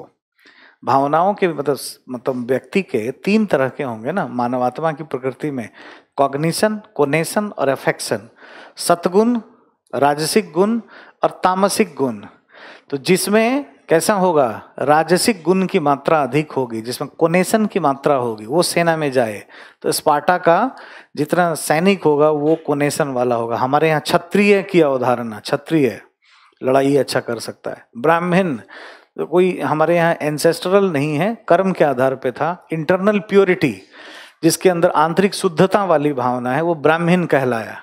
Speaker 1: भावनाओं के मतलब मतलब व्यक्ति के तीन तरह के होंगे ना मानवात्मा की प्रकृति में कॉग्निशन कोनेशन और एफेक्शन सतगुण राजसिक गुण और तामसिक गुण तो जिसमें कैसा होगा राजसिक गुण की मात्रा अधिक होगी जिसमें कोनेशन की मात्रा होगी वो सेना में जाए तो स्पार्टा का जितना सैनिक होगा वो कोनेशन वाला होगा हमारे यहाँ क्षत्रिय की अवधारणा क्षत्रिय लड़ाई अच्छा कर सकता है ब्राह्मण तो कोई हमारे यहाँ एंसेस्ट्रल नहीं है कर्म के आधार पे था इंटरनल प्योरिटी जिसके अंदर आंतरिक शुद्धता वाली भावना है वो ब्राह्मण कहलाया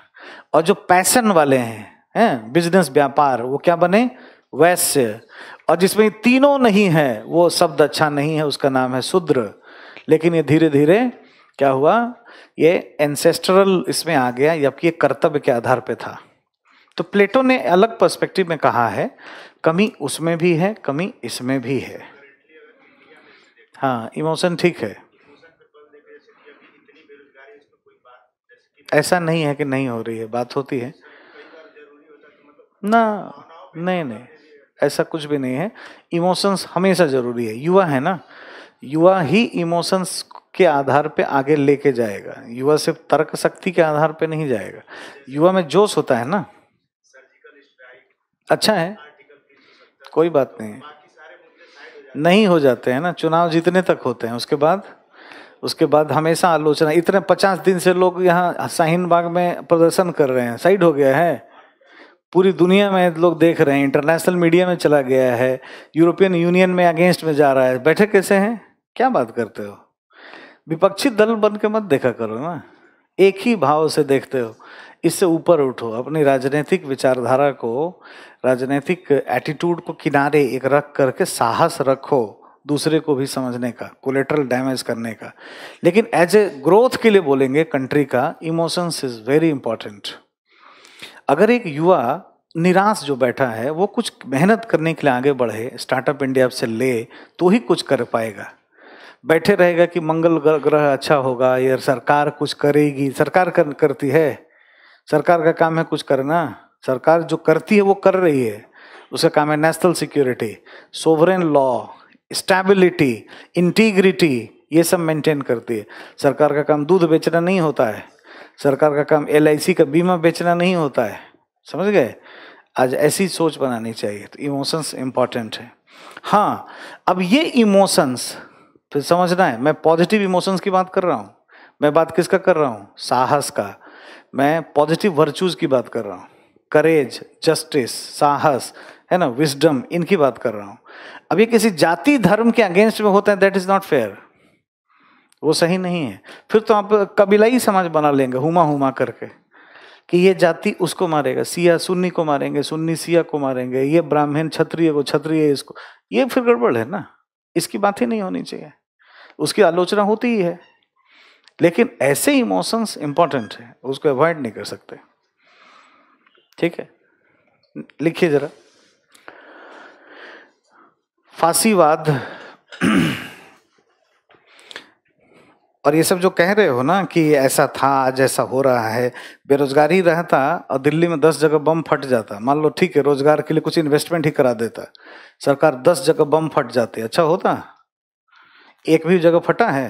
Speaker 1: और जो पैसन वाले हैं हैं बिजनेस व्यापार वो क्या बने वैश्य और जिसमें तीनों नहीं है वो शब्द अच्छा नहीं है उसका नाम है शूद्र लेकिन ये धीरे धीरे क्या हुआ ये एंसेस्ट्रल इसमें आ गया जबकि ये कर्तव्य के आधार पे था तो प्लेटो ने अलग पर्सपेक्टिव में कहा है कमी उसमें भी है कमी इसमें भी है हाँ इमोशन ठीक है ऐसा नहीं है कि नहीं हो रही है बात होती है ना नहीं नहीं ऐसा कुछ भी नहीं है इमोशंस हमेशा जरूरी है युवा है ना युवा ही इमोशंस के आधार पे आगे लेके जाएगा युवा सिर्फ तर्क शक्ति के आधार पे नहीं जाएगा युवा में जोश होता है ना अच्छा है कोई बात नहीं नहीं हो जाते हैं ना चुनाव जीतने तक होते हैं उसके बाद उसके बाद हमेशा आलोचना इतने पचास दिन से लोग यहाँ शाहीन बाग में प्रदर्शन कर रहे हैं साइड हो गया है पूरी दुनिया में लोग देख रहे हैं इंटरनेशनल मीडिया में चला गया है यूरोपियन यूनियन में अगेंस्ट में जा रहा है बैठे कैसे हैं क्या बात करते हो विपक्षी दल बन के मत देखा करो ना एक ही भाव से देखते हो इससे ऊपर उठो अपनी राजनीतिक विचारधारा को राजनीतिक एटीट्यूड को किनारे एक रख करके साहस रखो दूसरे को भी समझने का कोलेटरल डैमेज करने का लेकिन एज ए ग्रोथ के लिए बोलेंगे कंट्री का इमोशंस इज़ वेरी इंपॉर्टेंट अगर एक युवा निराश जो बैठा है वो कुछ मेहनत करने के लिए आगे बढ़े स्टार्टअप इंडिया से ले तो ही कुछ कर पाएगा बैठे रहेगा कि मंगल ग्रह अच्छा होगा या सरकार कुछ करेगी सरकार कर, करती है सरकार का काम है कुछ करना सरकार जो करती है वो कर रही है उसका काम है national security sovereign law stability integrity ये सब मेंटेन करती है सरकार का काम दूध बेचना नहीं होता है सरकार का काम एल का बीमा बेचना नहीं होता है समझ गए आज ऐसी सोच बनानी चाहिए तो इमोशंस इम्पॉर्टेंट है हाँ अब ये इमोशंस तो समझना है मैं पॉजिटिव इमोशंस की बात कर रहा हूँ मैं बात किसका कर रहा हूँ साहस का मैं पॉजिटिव वर्चूज की बात कर रहा हूँ करेज जस्टिस साहस है ना विजडम इनकी बात कर रहा हूँ अब ये किसी जाति धर्म के अगेंस्ट में होता है दैट इज़ नॉट फेयर वो सही नहीं है फिर तो आप कबीलाई समाज बना लेंगे हुमा हुमा करके कि ये जाति उसको मारेगा सिया सुन्नी को मारेंगे सुन्नी सिया को मारेंगे ये ब्राह्मण क्षत्रिय को क्षत्रिय इसको ये फिर गड़बड़ है ना इसकी बात ही नहीं होनी चाहिए उसकी आलोचना होती ही है लेकिन ऐसे इमोशंस इंपॉर्टेंट है उसको अवॉइड नहीं कर सकते ठीक है लिखिए जरा फांसीवाद और ये सब जो कह रहे हो ना कि ऐसा था आज ऐसा हो रहा है बेरोजगारी रहता और दिल्ली में दस जगह बम फट जाता मान लो ठीक है रोजगार के लिए कुछ इन्वेस्टमेंट ही करा देता सरकार दस जगह बम फट जाते अच्छा होता एक भी जगह फटा है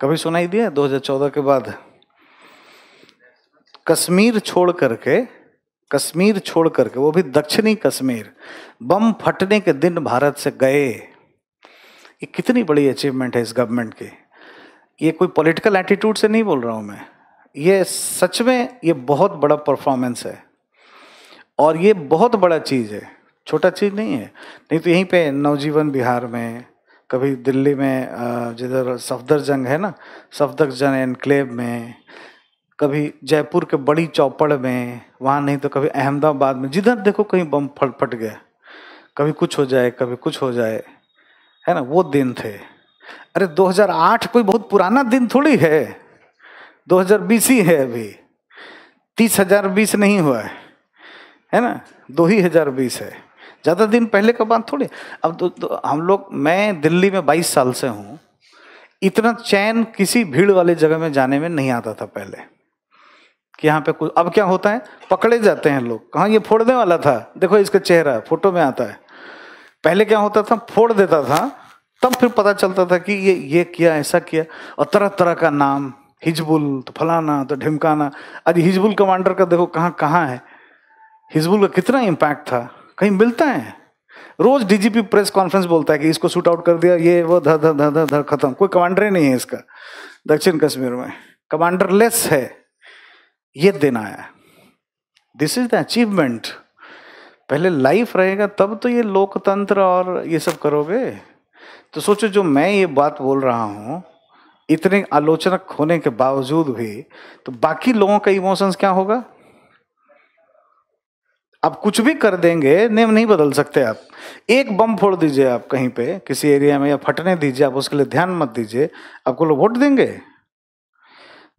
Speaker 1: कभी सुनाई दिया दो हजार चौदह के बाद कश्मीर छोड़ करके कश्मीर छोड़ करके वो भी दक्षिणी कश्मीर बम फटने के दिन भारत से गए ये कितनी बड़ी अचीवमेंट है इस गवर्नमेंट की ये कोई पॉलिटिकल एटीट्यूड से नहीं बोल रहा हूँ मैं ये सच में ये बहुत बड़ा परफॉर्मेंस है और ये बहुत बड़ा चीज़ है छोटा चीज़ नहीं है नहीं तो यहीं पे नवजीवन बिहार में कभी दिल्ली में जिधर सफदर जंग है ना सफदर जंग एनक्लेव में कभी जयपुर के बड़ी चौपड़ में वहाँ नहीं तो कभी अहमदाबाद में जिधर देखो कहीं बम फट फट गया कभी कुछ हो जाए कभी कुछ हो जाए है ना वो दिन थे अरे 2008 कोई बहुत पुराना दिन थोड़ी है 2020 ही है अभी तीस हजार बीस नहीं हुआ है है ना दो ही हजार बीस है ज़्यादा दिन पहले का बात थोड़ी अब तो, तो हम लोग मैं दिल्ली में 22 साल से हूँ इतना चैन किसी भीड़ वाले जगह में जाने में नहीं आता था पहले कि यहाँ पे कुछ अब क्या होता है पकड़े जाते हैं लोग कहाँ ये फोड़ने वाला था देखो इसका चेहरा फोटो में आता है पहले क्या होता था फोड़ देता था तब फिर पता चलता था कि ये ये किया ऐसा किया और तरह तरह का नाम हिजबुल तो फलाना तो ढिमकाना आज हिजबुल कमांडर का देखो कहाँ कहाँ है हिजबुल का कितना इम्पैक्ट था कहीं मिलता है रोज डीजीपी प्रेस कॉन्फ्रेंस बोलता है कि इसको शूट आउट कर दिया ये वो धर धर धर धर धर खत्म कोई कमांडर ही नहीं है इसका दक्षिण कश्मीर में कमांडर लेस है ये दिन आया दिस इज द अचीवमेंट पहले लाइफ रहेगा तब तो ये लोकतंत्र और ये सब करोगे तो सोचो जो मैं ये बात बोल रहा हूँ इतने आलोचनक होने के बावजूद भी तो बाकी लोगों का इमोशंस क्या होगा आप कुछ भी कर देंगे नेम नहीं बदल सकते आप एक बम फोड़ दीजिए आप कहीं पे किसी एरिया में या फटने दीजिए आप उसके लिए ध्यान मत दीजिए आपको लोग वोट देंगे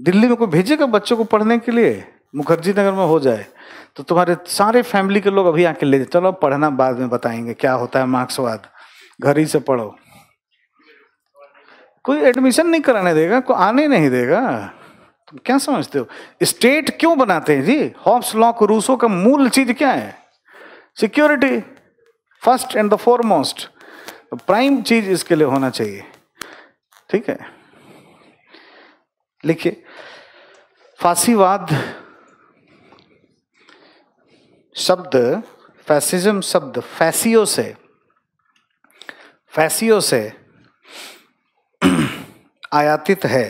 Speaker 1: दिल्ली में कोई भेजेगा बच्चों को पढ़ने के लिए मुखर्जी नगर में हो जाए तो तुम्हारे सारे फैमिली के लोग अभी आके ले चलो पढ़ना बाद में बताएंगे क्या होता है मार्क्सवाद घर ही से पढ़ो कोई एडमिशन नहीं कराने देगा कोई आने नहीं देगा तुम क्या समझते हो स्टेट क्यों बनाते हैं जी हॉब्स लॉक रूसो का मूल चीज क्या है security first and the foremost prime चीज इसके लिए होना चाहिए ठीक है लिखिए फांसीवाद शब्द फैसिज्म शब्द फैसियो से फैसियो से आयातित है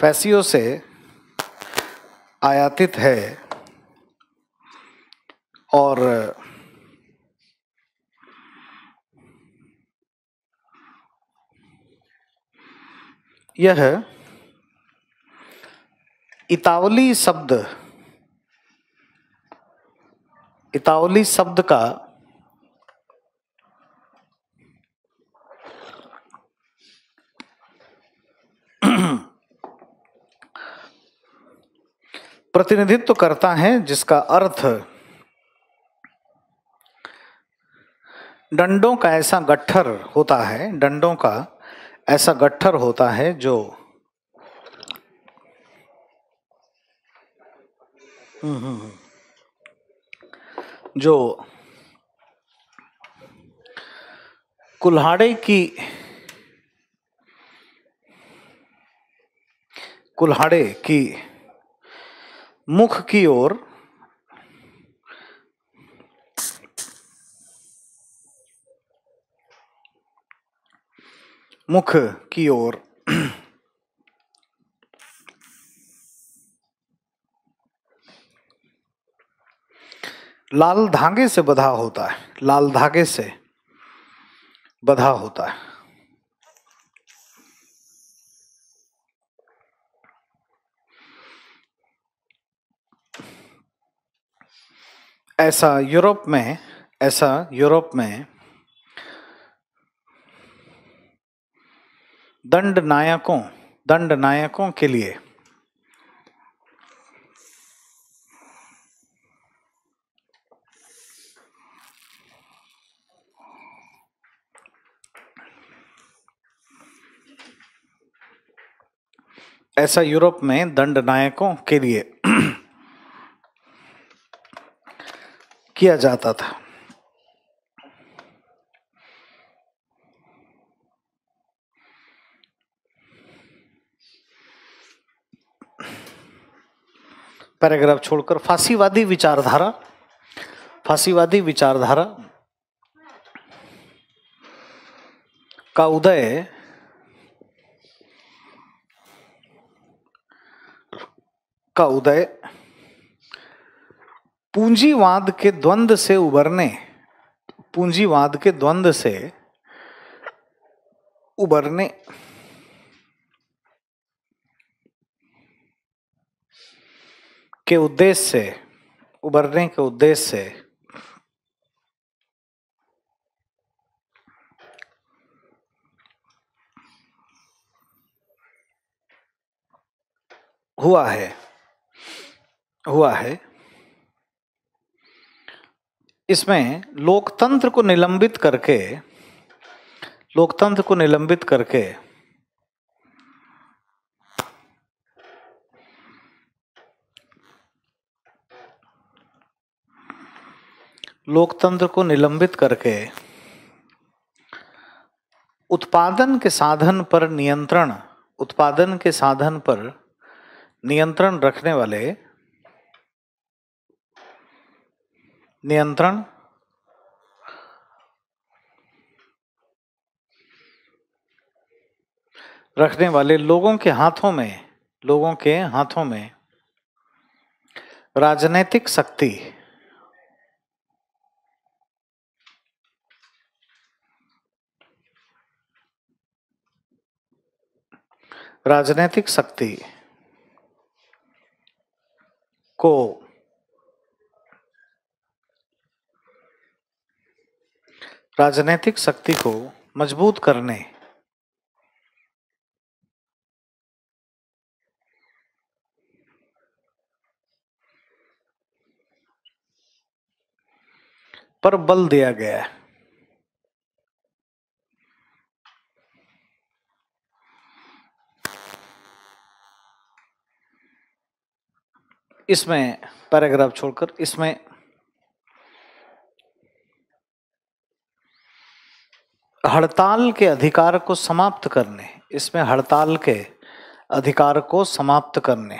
Speaker 1: फैसियों से आयातित है और यह इतावली शब्द इतावली शब्द का प्रतिनिधित्व करता है जिसका अर्थ डंडों का ऐसा गट्ठर होता है डंडों का ऐसा गट्ठर होता है जो जो कुल्हाड़े की कुल्हाड़े की मुख की ओर मुख की ओर लाल धागे से बधा होता है लाल धागे से बधा होता है ऐसा यूरोप में ऐसा यूरोप में दंड नायकों दंड नायकों के लिए ऐसा यूरोप में दंड नायकों के लिए किया जाता था पैराग्राफ छोड़कर फांसीवादी विचारधारा फांसीवादी विचारधारा का उदय का उदय पूंजीवाद के द्वंद से उबरने पूंजीवाद के द्वंद से उबरने के उद्देश्य से उबरने के उद्देश्य से हुआ है हुआ है इसमें लोकतंत्र को निलंबित करके लोकतंत्र को निलंबित करके लोकतंत्र को निलंबित करके उत्पादन के साधन पर नियंत्रण उत्पादन के साधन पर नियंत्रण रखने वाले नियंत्रण रखने वाले लोगों के हाथों में लोगों के हाथों में राजनीतिक शक्ति राजनीतिक शक्ति को राजनीतिक शक्ति को मजबूत करने पर बल दिया गया है इसमें पैराग्राफ छोड़कर इसमें हड़ताल के अधिकार को समाप्त करने इसमें हड़ताल के अधिकार को समाप्त करने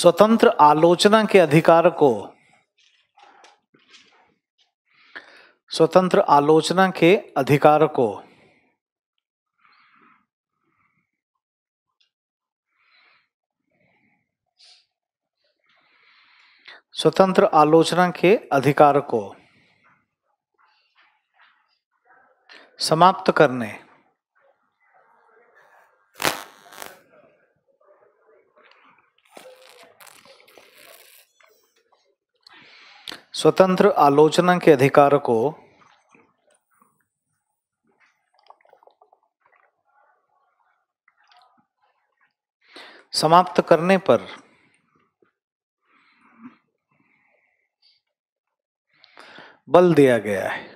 Speaker 1: स्वतंत्र आलोचना के अधिकार को स्वतंत्र आलोचना के अधिकार को स्वतंत्र आलोचना के अधिकार को समाप्त करने स्वतंत्र आलोचना के अधिकार को समाप्त करने पर बल दिया गया है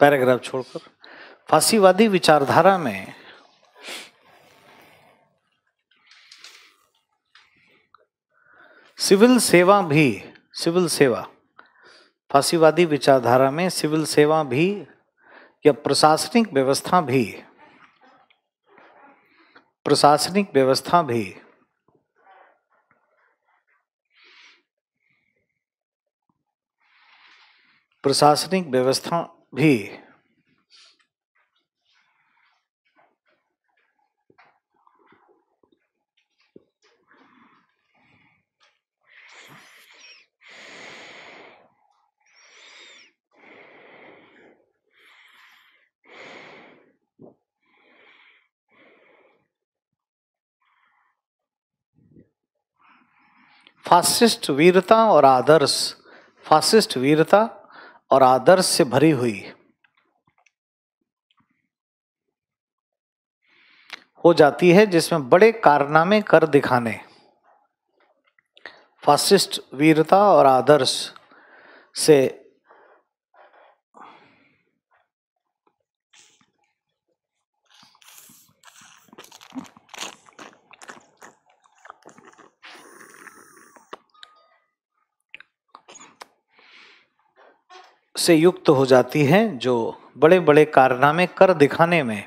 Speaker 1: पैराग्राफ छोड़कर फांसीवादी विचारधारा में सिविल सेवा भी सिविल सेवा फांसीवादी विचारधारा में सिविल सेवा भी या प्रशासनिक व्यवस्था भी प्रशासनिक व्यवस्था भी प्रशासनिक व्यवस्था भी फासिस्ट वीरता और आदर्श फासिस्ट वीरता और आदर्श से भरी हुई हो जाती है जिसमें बड़े कारनामे कर दिखाने फासिस्ट वीरता और आदर्श से से युक्त हो जाती है जो बड़े बड़े कारनामे कर दिखाने में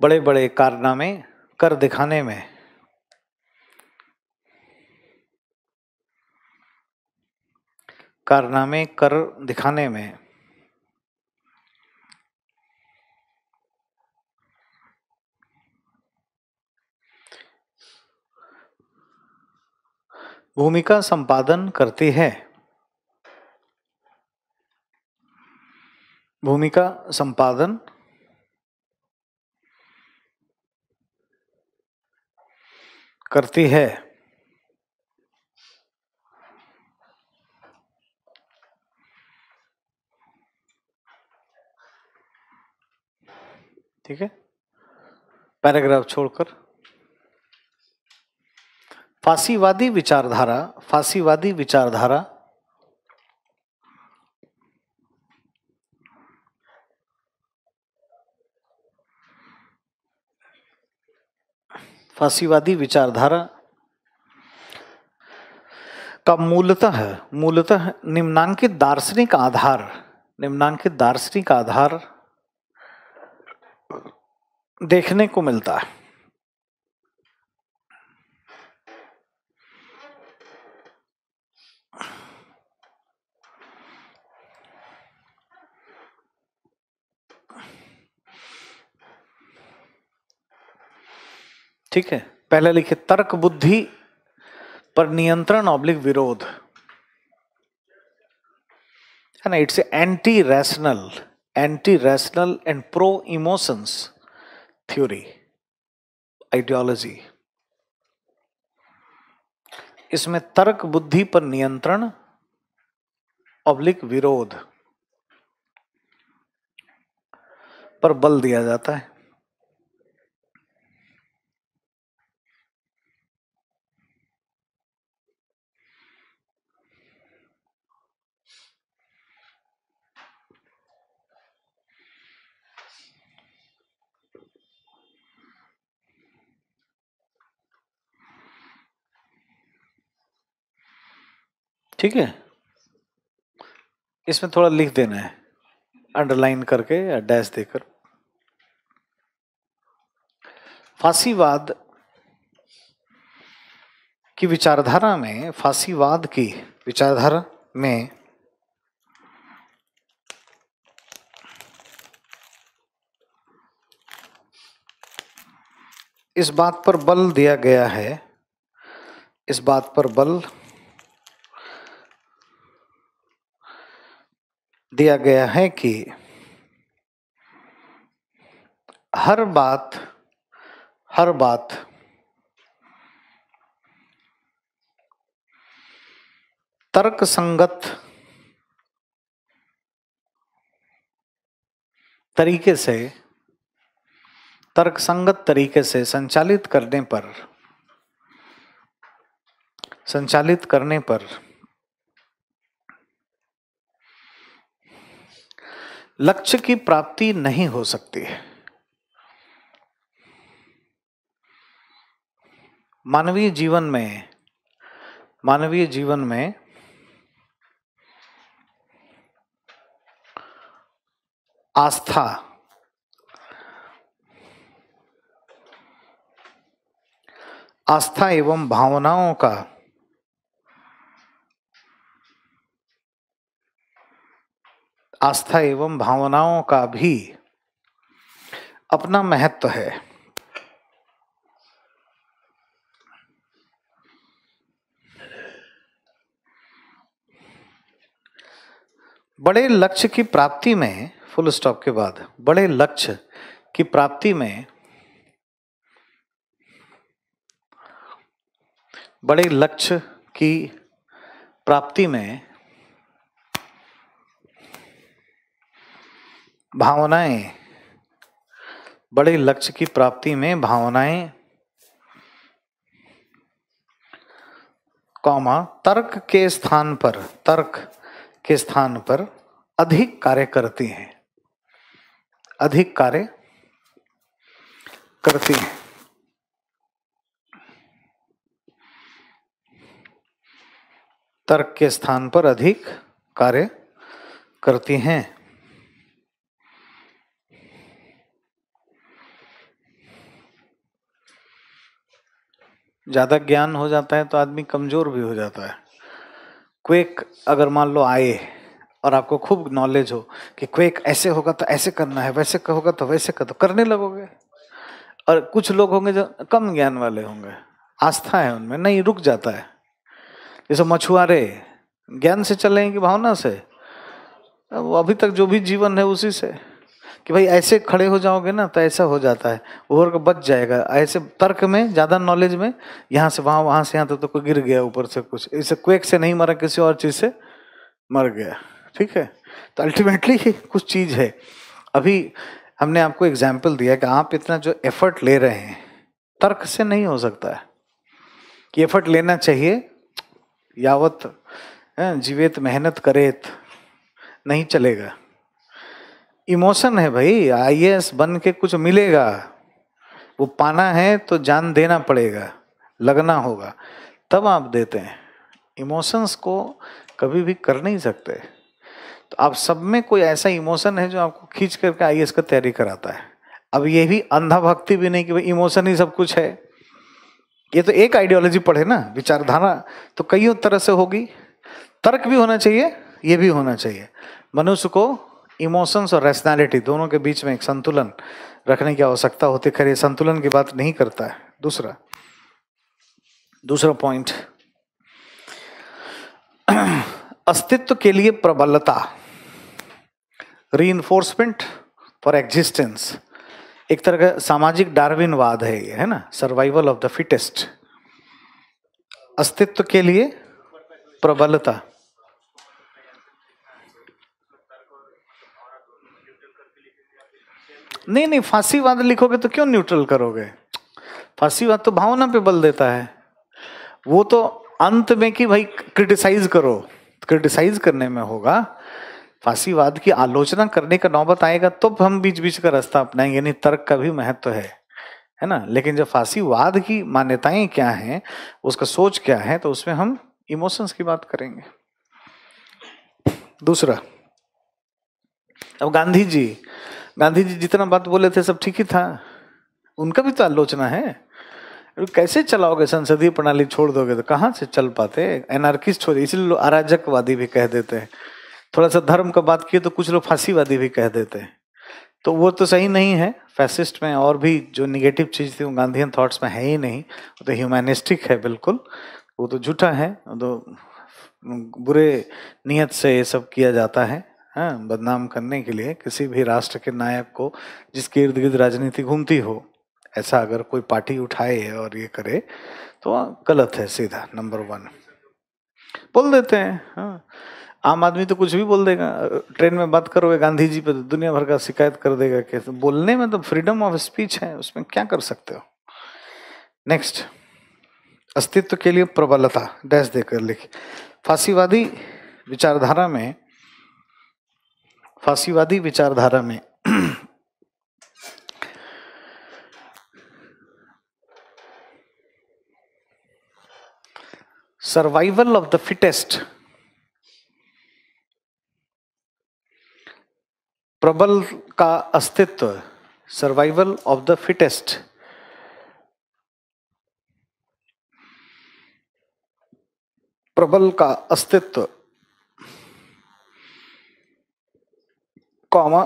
Speaker 1: बड़े बड़े कारनामे कर दिखाने में कारनामे कर दिखाने में भूमिका संपादन करती है भूमिका संपादन करती है ठीक है पैराग्राफ छोड़कर फांसीवादी विचारधारा फांसीवादी विचारधारा फांसीवादी विचारधारा का मूलतः मूलतः निम्नांकित दार्शनिक आधार निम्नांकित दार्शनिक आधार देखने को मिलता है ठीक है पहले लिखे तर्क बुद्धि पर नियंत्रण ऑब्लिक विरोध है ना it's anti rational anti rational and pro emotions theory ideology इसमें तर्क बुद्धि पर नियंत्रण ऑब्लिक विरोध पर बल दिया जाता है ठीक है इसमें थोड़ा लिख देना है अंडरलाइन करके या डैश देकर फांसीवाद की विचारधारा में फांसीवाद की विचारधारा में इस बात पर बल दिया गया है इस बात पर बल दिया गया है कि हर बात हर बात तर्क संगत तरीके से तर्क संगत तरीके से संचालित करने पर संचालित करने पर लक्ष्य की प्राप्ति नहीं हो सकती है मानवीय जीवन में मानवीय जीवन में आस्था आस्था एवं भावनाओं का आस्था एवं भावनाओं का भी अपना महत्व है बड़े लक्ष्य की प्राप्ति में फुल स्टॉप के बाद बड़े लक्ष्य की प्राप्ति में बड़े लक्ष्य की प्राप्ति में भावनाएं बड़े लक्ष्य की प्राप्ति में भावनाएं कौमा तर्क के स्थान पर तर्क के स्थान पर अधिक कार्य करती हैं अधिक कार्य करती हैं तर्क के स्थान पर अधिक कार्य करती हैं ज़्यादा ज्ञान हो जाता है तो आदमी कमज़ोर भी हो जाता है क्वेक अगर मान लो आए और आपको खूब नॉलेज हो कि क्वेक ऐसे होगा तो ऐसे करना है वैसे होगा तो वैसे कर तो करने लगोगे और कुछ लोग होंगे जो कम ज्ञान वाले होंगे आस्था है उनमें नहीं रुक जाता है जैसे मछुआरे ज्ञान से चलेंगे भावना से वो अभी तक जो भी जीवन है उसी से कि भाई ऐसे खड़े हो जाओगे ना तो ऐसा हो जाता है का बच जाएगा ऐसे तर्क में ज़्यादा नॉलेज में यहाँ से वहाँ वहाँ से यहाँ तक तो, तो कोई गिर गया ऊपर से कुछ इसे क्वेक से नहीं मरा किसी और चीज़ से मर गया ठीक है तो अल्टीमेटली कुछ चीज़ है अभी हमने आपको एग्जाम्पल दिया कि आप इतना जो एफर्ट ले रहे हैं तर्क से नहीं हो सकता है कि एफर्ट लेना चाहिए यावत जीवित मेहनत करेत नहीं चलेगा इमोशन है भाई आई बन के कुछ मिलेगा वो पाना है तो जान देना पड़ेगा लगना होगा तब आप देते हैं इमोशंस को कभी भी कर नहीं सकते तो आप सब में कोई ऐसा इमोशन है जो आपको खींच करके आई एस का तैयारी कराता है अब ये भी अंधा भक्ति भी नहीं कि भाई इमोशन ही सब कुछ है ये तो एक आइडियोलॉजी पढ़े ना विचारधारा तो कई तरह से होगी तर्क भी होना चाहिए ये भी होना चाहिए मनुष्य को इमोशंस और रैशनैलिटी दोनों के बीच में एक संतुलन रखने की आवश्यकता होती खैर ये संतुलन की बात नहीं करता है दूसरा दूसरा पॉइंट अस्तित्व के लिए प्रबलता री फॉर एग्जिस्टेंस एक तरह का सामाजिक डार्विनवाद है ये है ना सर्वाइवल ऑफ द फिटेस्ट अस्तित्व के लिए प्रबलता नहीं नहीं फांसी वाद लिखोगे तो क्यों न्यूट्रल करोगे फांसीवाद तो भावना पे बल देता है वो तो अंत में कि भाई क्रिटिसाइज करो क्रिटिसाइज करने में होगा फांसीवाद की आलोचना करने का नौबत आएगा तब तो हम बीच बीच का रास्ता अपनाएंगे यानी तर्क का भी महत्व है है ना लेकिन जब फांसीवाद की मान्यताएं क्या हैं उसका सोच क्या है तो उसमें हम इमोशंस की बात करेंगे दूसरा अब गांधी जी गांधी जी जितना बात बोले थे सब ठीक ही था उनका भी तो आलोचना है कैसे चलाओगे संसदीय प्रणाली छोड़ दोगे तो कहाँ से चल पाते एनार्किस्ट छोड़े इसलिए अराजकवादी भी कह देते हैं थोड़ा सा धर्म का बात किए तो कुछ लोग फांसीवादी भी कह देते हैं तो वो तो सही नहीं है फैसिस्ट में और भी जो निगेटिव चीज़ थी वो गांधीन थॉट्स में है ही नहीं वो तो ह्यूमैनिस्टिक है बिल्कुल वो तो झूठा है तो बुरे नीयत से ये सब किया जाता है हाँ बदनाम करने के लिए किसी भी राष्ट्र के नायक को जिसके इर्द गिर्द राजनीति घूमती हो ऐसा अगर कोई पार्टी उठाए और ये करे तो गलत है सीधा नंबर वन बोल देते हैं हाँ आम आदमी तो कुछ भी बोल देगा ट्रेन में बात करोगे गांधी जी पे तो दुनिया भर का शिकायत कर देगा कि तो बोलने में तो फ्रीडम ऑफ स्पीच है उसमें क्या कर सकते हो नेक्स्ट अस्तित्व के लिए प्रबलता डैश देकर लिखी फांसीवादी विचारधारा में फांसीवादी विचारधारा में सर्वाइवल ऑफ द फिटेस्ट प्रबल का अस्तित्व सर्वाइवल ऑफ द फिटेस्ट प्रबल का अस्तित्व कॉमा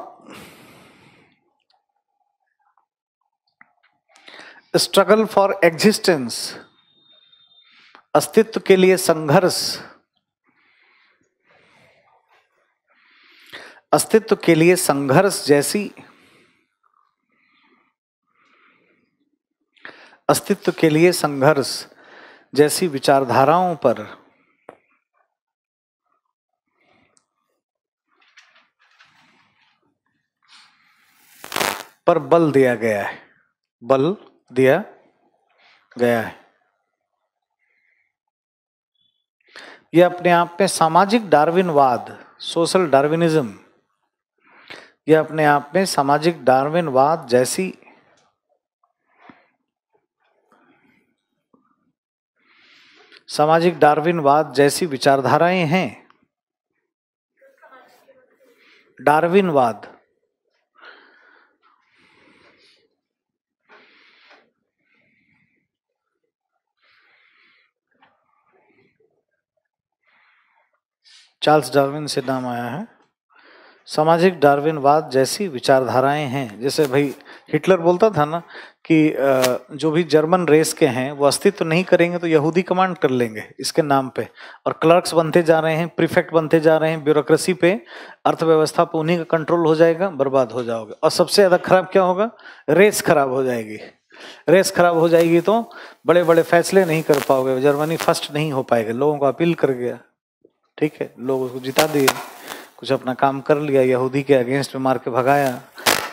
Speaker 1: स्ट्रगल फॉर एग्जिस्टेंस अस्तित्व के लिए संघर्ष अस्तित्व के लिए संघर्ष जैसी अस्तित्व के लिए संघर्ष जैसी विचारधाराओं पर पर बल दिया गया है बल दिया गया है यह अपने आप में सामाजिक डार्विनवाद सोशल डार्विनिज्म यह अपने आप में सामाजिक डार्विनवाद जैसी सामाजिक डार्विनवाद जैसी विचारधाराएं हैं डार्विनवाद चार्ल्स डार्विन से नाम आया है सामाजिक डार्विनवाद जैसी विचारधाराएं हैं जैसे भाई हिटलर बोलता था ना कि जो भी जर्मन रेस के हैं वो अस्तित्व नहीं करेंगे तो यहूदी कमांड कर लेंगे इसके नाम पे और क्लर्क्स बनते जा रहे हैं प्रीफेक्ट बनते जा रहे हैं ब्यूरोक्रेसी पे अर्थव्यवस्था पे उन्हीं का कंट्रोल हो जाएगा बर्बाद हो जाओगे और सबसे ज़्यादा खराब क्या होगा रेस खराब हो जाएगी रेस खराब हो जाएगी तो बड़े बड़े फैसले नहीं कर पाओगे जर्मनी फर्स्ट नहीं हो पाएगा लोगों को अपील कर गया ठीक है लोग उसको जिता दिए कुछ अपना काम कर लिया यहूदी के अगेंस्ट में मार के भगाया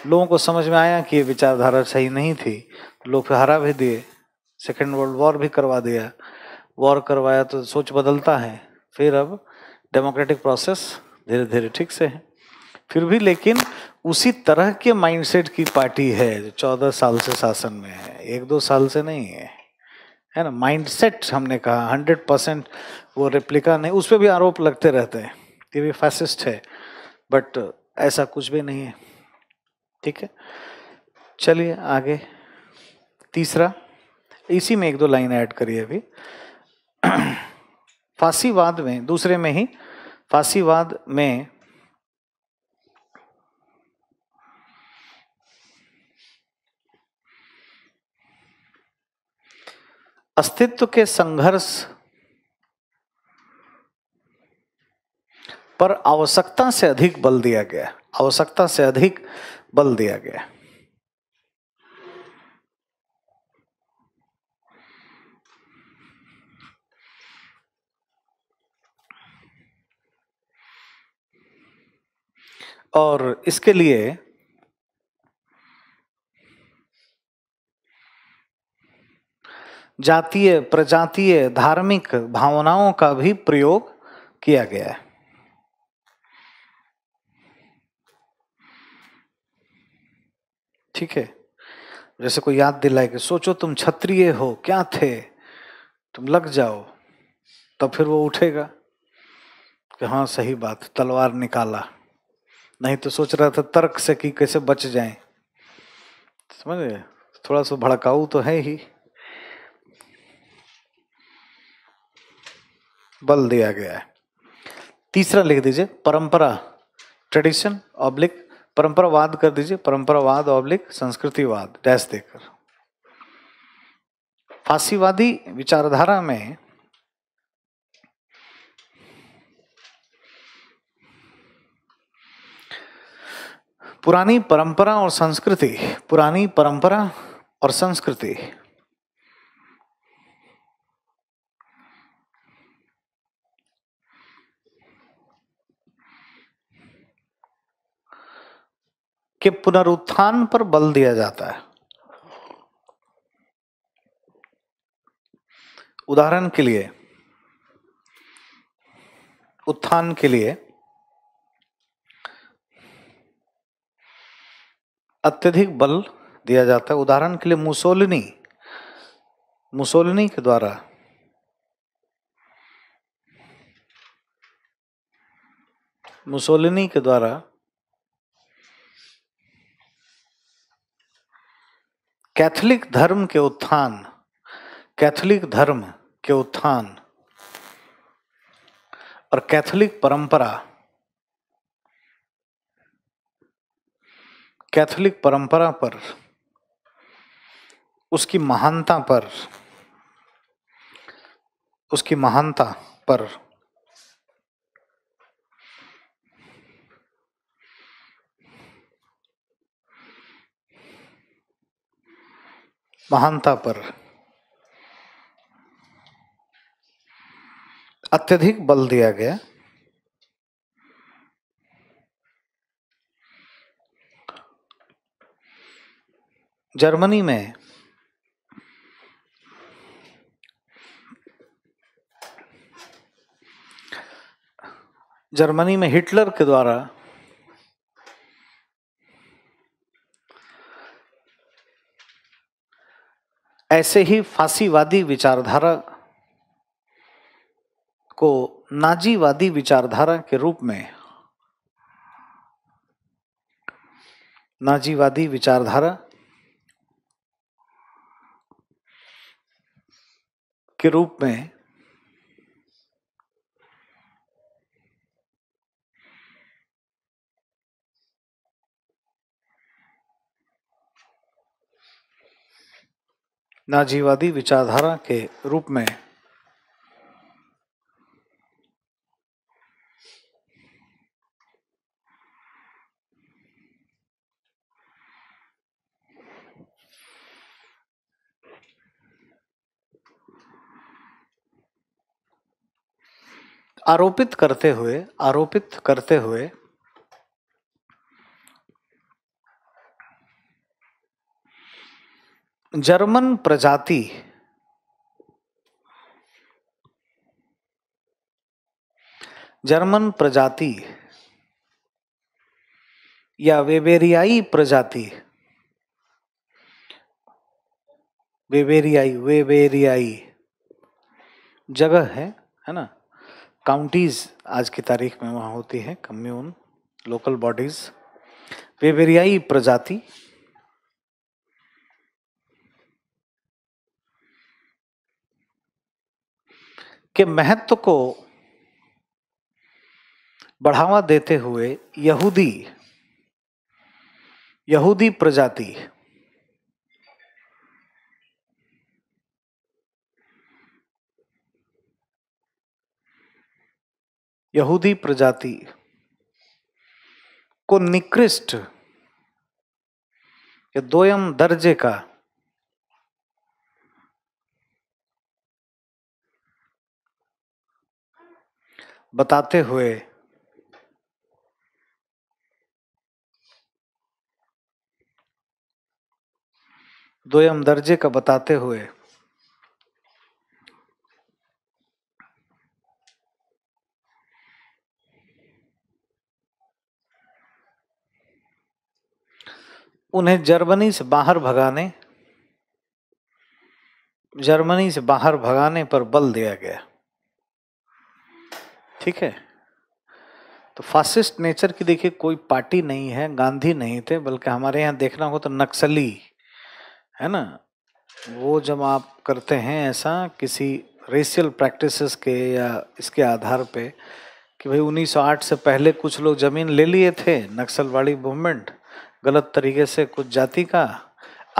Speaker 1: लोगों को समझ में आया कि ये विचारधारा सही नहीं थी तो लोग फिर हरा भी दिए सेकेंड वर्ल्ड वॉर भी करवा दिया वॉर करवाया तो सोच बदलता है फिर अब डेमोक्रेटिक प्रोसेस धीरे धीरे ठीक से है फिर भी लेकिन उसी तरह के माइंडसेट की पार्टी है जो चौदह साल से शासन में है एक दो साल से नहीं है है ना माइंडसेट हमने कहा हंड्रेड परसेंट वो रिप्लिका नहीं उस पर भी आरोप लगते रहते हैं कि वे फैसिस्ट है बट ऐसा कुछ भी नहीं है ठीक है चलिए आगे तीसरा इसी में एक दो लाइन ऐड करिए अभी फांसीवाद में दूसरे में ही फांसीवाद में अस्तित्व के संघर्ष पर आवश्यकता से अधिक बल दिया गया आवश्यकता से अधिक बल दिया गया और इसके लिए जातीय प्रजातीय धार्मिक भावनाओं का भी प्रयोग किया गया है ठीक है जैसे कोई याद दिलाए कि सोचो तुम क्षत्रिय हो क्या थे तुम लग जाओ तब फिर वो उठेगा कि हाँ सही बात तलवार निकाला नहीं तो सोच रहा था तर्क से कि कैसे बच जाए समझ गए थोड़ा सा भड़काऊ तो है ही बल दिया गया है तीसरा लिख दीजिए परंपरा ट्रेडिशन ऑब्लिक परंपरावाद कर दीजिए परंपरावाद ऑब्लिक संस्कृतिवाद डैश देकर फांसीवादी विचारधारा में पुरानी परंपरा और संस्कृति पुरानी परंपरा और संस्कृति के पुनरुत्थान पर बल दिया जाता है उदाहरण के लिए उत्थान के लिए अत्यधिक बल दिया जाता है उदाहरण के लिए मुसोलिनी मुसोलिनी के द्वारा मुसोलिनी के द्वारा कैथोलिक धर्म के उत्थान कैथोलिक धर्म के उत्थान और कैथोलिक परंपरा कैथोलिक परंपरा पर उसकी महानता पर उसकी महानता पर महानता पर अत्यधिक बल दिया गया जर्मनी में जर्मनी में हिटलर के द्वारा ऐसे ही फांसीवादी विचारधारा को नाजीवादी विचारधारा के रूप में नाजीवादी विचारधारा के रूप में नाजीवादी विचारधारा के रूप में आरोपित करते हुए आरोपित करते हुए जर्मन प्रजाति जर्मन प्रजाति या वेबेरियाई प्रजाति वेबेरियाई वेबेरियाई जगह है है ना काउंटीज आज की तारीख में वहाँ होती है कम्यून लोकल बॉडीज वेबेरियाई प्रजाति के महत्व को बढ़ावा देते हुए यहूदी यहूदी प्रजाति यहूदी प्रजाति को निकृष्ट या दोयम दर्जे का बताते हुए दोयम दर्जे का बताते हुए उन्हें जर्मनी से बाहर भगाने जर्मनी से बाहर भगाने पर बल दिया गया ठीक है तो फासिस्ट नेचर की देखिए कोई पार्टी नहीं है गांधी नहीं थे बल्कि हमारे यहाँ देखना हो तो नक्सली है ना वो जब आप करते हैं ऐसा किसी रेशियल प्रैक्टिसेस के या इसके आधार पे कि भाई 1908 से पहले कुछ लोग ज़मीन ले लिए थे नक्सलवाड़ी मूवमेंट गलत तरीके से कुछ जाति का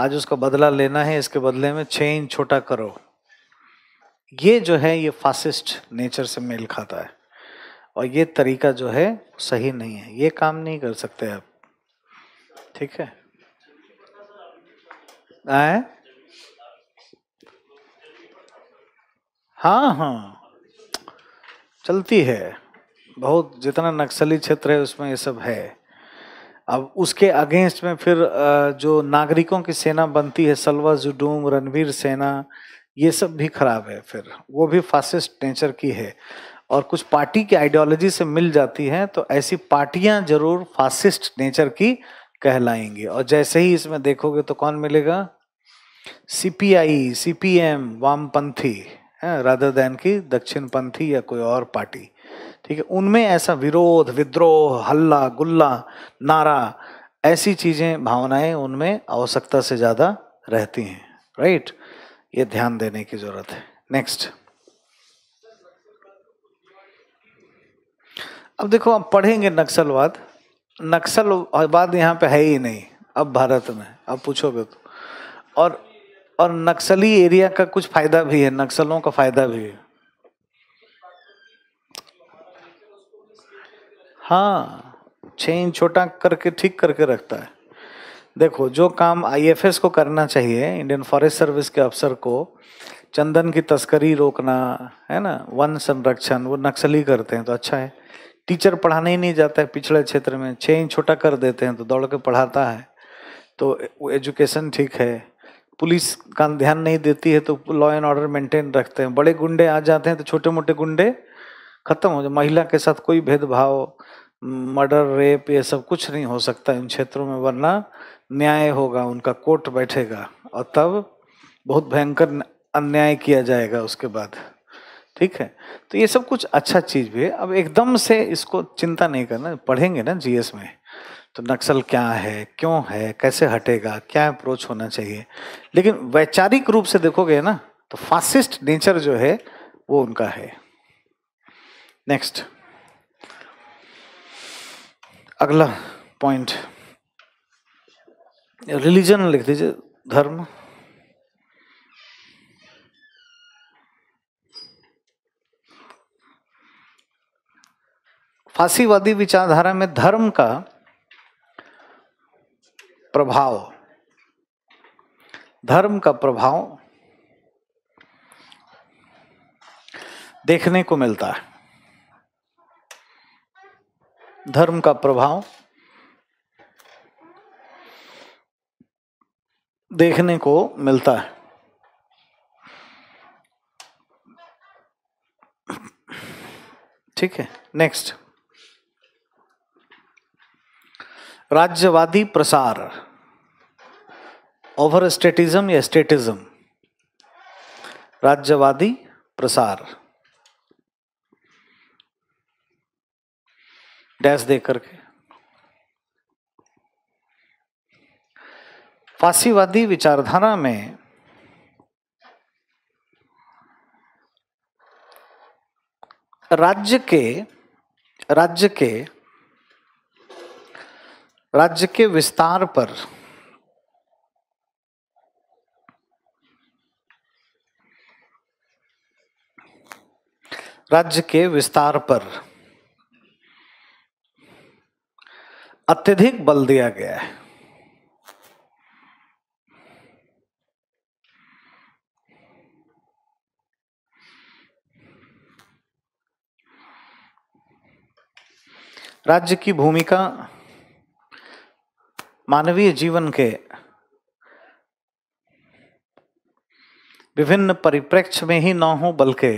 Speaker 1: आज उसका बदला लेना है इसके बदले में छः इंच छोटा करो ये जो है ये फासिस्ट नेचर से मेल खाता है और ये तरीका जो है सही नहीं है ये काम नहीं कर सकते आप ठीक है आए? हाँ हाँ चलती है बहुत जितना नक्सली क्षेत्र है उसमें ये सब है अब उसके अगेंस्ट में फिर जो नागरिकों की सेना बनती है सलवा जुडूम रणवीर सेना ये सब भी खराब है फिर वो भी फासिस्ट नेचर की है और कुछ पार्टी की आइडियोलॉजी से मिल जाती हैं तो ऐसी पार्टियां जरूर फासिस्ट नेचर की कहलाएंगी और जैसे ही इसमें देखोगे तो कौन मिलेगा सीपीआई सीपीएम वामपंथी है राधा दैन की दक्षिणपंथी या कोई और पार्टी ठीक है उनमें ऐसा विरोध विद्रोह हल्ला गुल्ला नारा ऐसी चीज़ें भावनाएं उनमें आवश्यकता से ज़्यादा रहती हैं राइट ये ध्यान देने की ज़रूरत है नेक्स्ट अब देखो हम पढ़ेंगे नक्सलवाद नक्सलवाद यहाँ पे है ही नहीं अब भारत में अब पूछोगे तो और और नक्सली एरिया का कुछ फायदा भी है नक्सलों का फायदा भी है हाँ चेन छोटा करके ठीक करके रखता है देखो जो काम आईएफएस को करना चाहिए इंडियन फॉरेस्ट सर्विस के अफसर को चंदन की तस्करी रोकना है ना वन संरक्षण वो नक्सली करते हैं तो अच्छा है टीचर पढ़ाने ही नहीं जाता है पिछड़े क्षेत्र में छः इंच छोटा कर देते हैं तो दौड़ के पढ़ाता है तो वो एजुकेशन ठीक है पुलिस का ध्यान नहीं देती है तो लॉ एंड ऑर्डर मेंटेन रखते हैं बड़े गुंडे आ जाते हैं तो छोटे मोटे गुंडे खत्म हो जाए महिला के साथ कोई भेदभाव मर्डर रेप ये सब कुछ नहीं हो सकता इन क्षेत्रों में वरना न्याय होगा उनका कोर्ट बैठेगा और तब बहुत भयंकर अन्याय किया जाएगा उसके बाद ठीक है तो ये सब कुछ अच्छा चीज़ भी है अब एकदम से इसको चिंता नहीं करना पढ़ेंगे ना जीएस में तो नक्सल क्या है क्यों है कैसे हटेगा क्या अप्रोच होना चाहिए लेकिन वैचारिक रूप से देखोगे ना तो फासिस्ट नेचर जो है वो उनका है नेक्स्ट अगला पॉइंट रिलीजन लिख दीजिए धर्म फांसीवादी विचारधारा में धर्म का प्रभाव धर्म का प्रभाव देखने को मिलता है धर्म का प्रभाव देखने को मिलता है ठीक है नेक्स्ट राज्यवादी प्रसार ओवर स्टेटिज्म या स्टेटिज्म राज्यवादी प्रसार डैश देख करके फांसीवादी विचारधारा में राज्य के राज्य के राज्य के विस्तार पर राज्य के विस्तार पर अत्यधिक बल दिया गया है राज्य की भूमिका मानवीय जीवन के विभिन्न परिप्रेक्ष्य में ही न हो बल्कि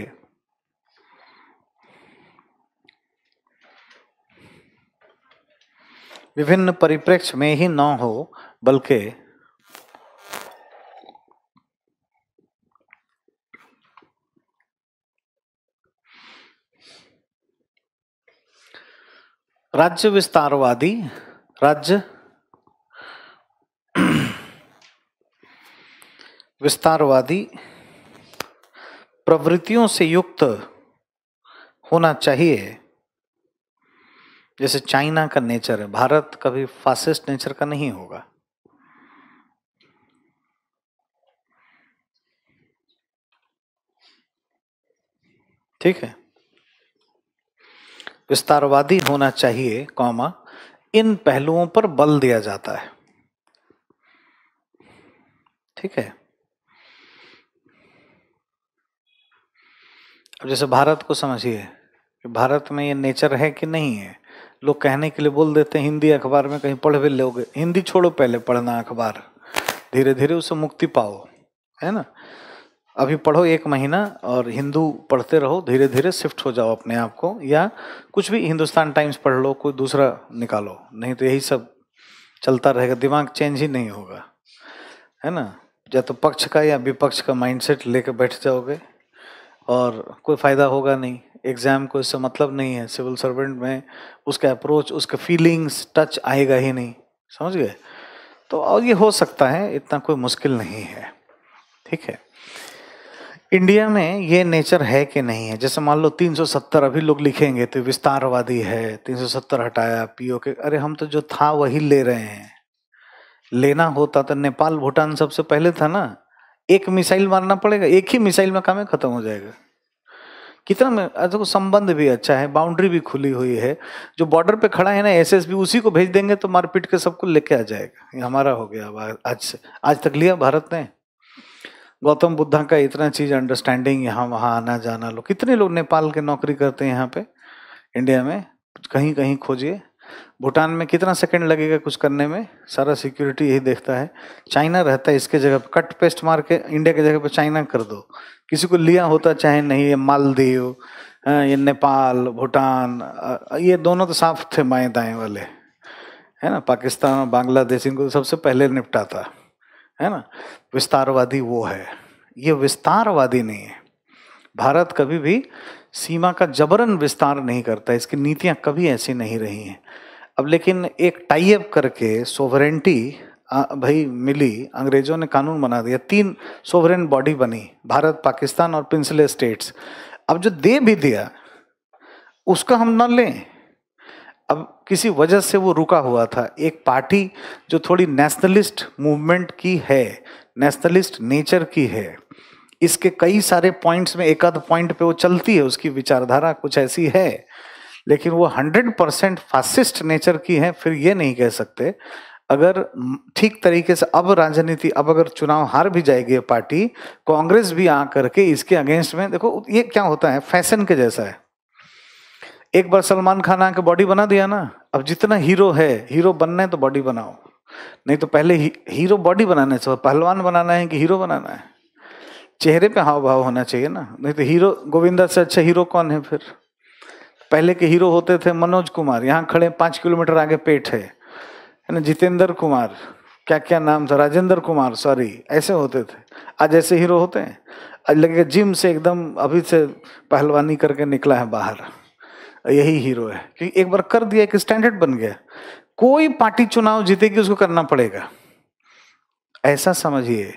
Speaker 1: विभिन्न परिप्रेक्ष्य में ही न हो बल्कि राज्य विस्तारवादी राज्य विस्तारवादी प्रवृत्तियों से युक्त होना चाहिए जैसे चाइना का नेचर है भारत कभी फासिस्ट नेचर का नहीं होगा ठीक है विस्तारवादी होना चाहिए कौमा इन पहलुओं पर बल दिया जाता है ठीक है अब जैसे भारत को समझिए कि भारत में ये नेचर है कि नहीं है लोग कहने के लिए बोल देते हैं हिंदी अखबार में कहीं पढ़ भी लोगे हिंदी छोड़ो पहले पढ़ना अखबार धीरे धीरे उससे मुक्ति पाओ है ना अभी पढ़ो एक महीना और हिंदू पढ़ते रहो धीरे धीरे शिफ्ट हो जाओ अपने आप को या कुछ भी हिंदुस्तान टाइम्स पढ़ लो कोई दूसरा निकालो नहीं तो यही सब चलता रहेगा दिमाग चेंज ही नहीं होगा है ना या तो पक्ष का या विपक्ष का माइंडसेट लेकर बैठ जाओगे और कोई फ़ायदा होगा नहीं एग्ज़ाम को इससे मतलब नहीं है सिविल सर्वेंट में उसका अप्रोच उसका फीलिंग्स टच आएगा ही नहीं समझ गए तो और ये हो सकता है इतना कोई मुश्किल नहीं है ठीक है इंडिया में ये नेचर है कि नहीं है जैसे मान लो 370 अभी लोग लिखेंगे तो विस्तारवादी है 370 हटाया पीओ के अरे हम तो जो था वही ले रहे हैं लेना होता तो नेपाल भूटान सबसे पहले था ना एक मिसाइल मारना पड़ेगा एक ही मिसाइल में काम है खत्म हो जाएगा कितना में देखो संबंध भी अच्छा है बाउंड्री भी खुली हुई है जो बॉर्डर पे खड़ा है ना बी उसी को भेज देंगे तो मारपीट के सबको लेके आ जाएगा ये हमारा हो गया अब आज से आज तक लिया भारत ने गौतम बुद्धा का इतना चीज अंडरस्टैंडिंग यहाँ वहाँ आना जाना लोग कितने लोग नेपाल के नौकरी करते हैं यहाँ पे इंडिया में कहीं कहीं खोजिए भूटान में कितना सेकंड लगेगा कुछ करने में सारा सिक्योरिटी यही देखता है चाइना रहता है इसके जगह पर कट पेस्ट मार के इंडिया के जगह पर चाइना कर दो किसी को लिया होता चाहे नहीं ये मालदीव ये नेपाल भूटान ये दोनों तो साफ थे माएँ दाएँ वाले है ना पाकिस्तान और बांग्लादेश इनको तो सबसे पहले निपटाता है ना विस्तारवादी वो है ये विस्तारवादी नहीं है भारत कभी भी सीमा का जबरन विस्तार नहीं करता इसकी नीतियां कभी ऐसी नहीं रही हैं अब लेकिन एक टाइप करके सोवरेंटी भाई मिली अंग्रेजों ने कानून बना दिया तीन सोवरेन बॉडी बनी भारत पाकिस्तान और पिंसले स्टेट्स अब जो दे भी दिया उसका हम ना लें अब किसी वजह से वो रुका हुआ था एक पार्टी जो थोड़ी नेशनलिस्ट मूवमेंट की है नेशनलिस्ट नेचर की है इसके कई सारे पॉइंट्स में एक आध पॉइंट पे वो चलती है उसकी विचारधारा कुछ ऐसी है लेकिन वो हंड्रेड परसेंट फासिस्ट नेचर की है फिर ये नहीं कह सकते अगर ठीक तरीके से अब राजनीति अब अगर चुनाव हार भी जाएगी पार्टी कांग्रेस भी आ करके इसके अगेंस्ट में देखो ये क्या होता है फैशन के जैसा है एक बार सलमान खान आके बॉडी बना दिया ना अब जितना हीरो है हीरो बनना है तो बॉडी बनाओ नहीं तो पहले ही, हीरो बॉडी बनाने से पहलवान बनाना है कि हीरो बनाना है चेहरे पे हाव भाव होना चाहिए ना नहीं तो हीरो गोविंदा से अच्छा हीरो कौन है फिर पहले के हीरो होते थे मनोज कुमार यहाँ खड़े पाँच किलोमीटर आगे पेट है ना जितेंद्र कुमार क्या क्या नाम था राजेंद्र कुमार सॉरी ऐसे होते थे आज ऐसे हीरो होते हैं आज लगेगा जिम से एकदम अभी से पहलवानी करके निकला है बाहर यही हीरो है क्योंकि एक बार कर दिया एक स्टैंडर्ड बन गया कोई पार्टी चुनाव जीतेगी उसको करना पड़ेगा ऐसा समझिए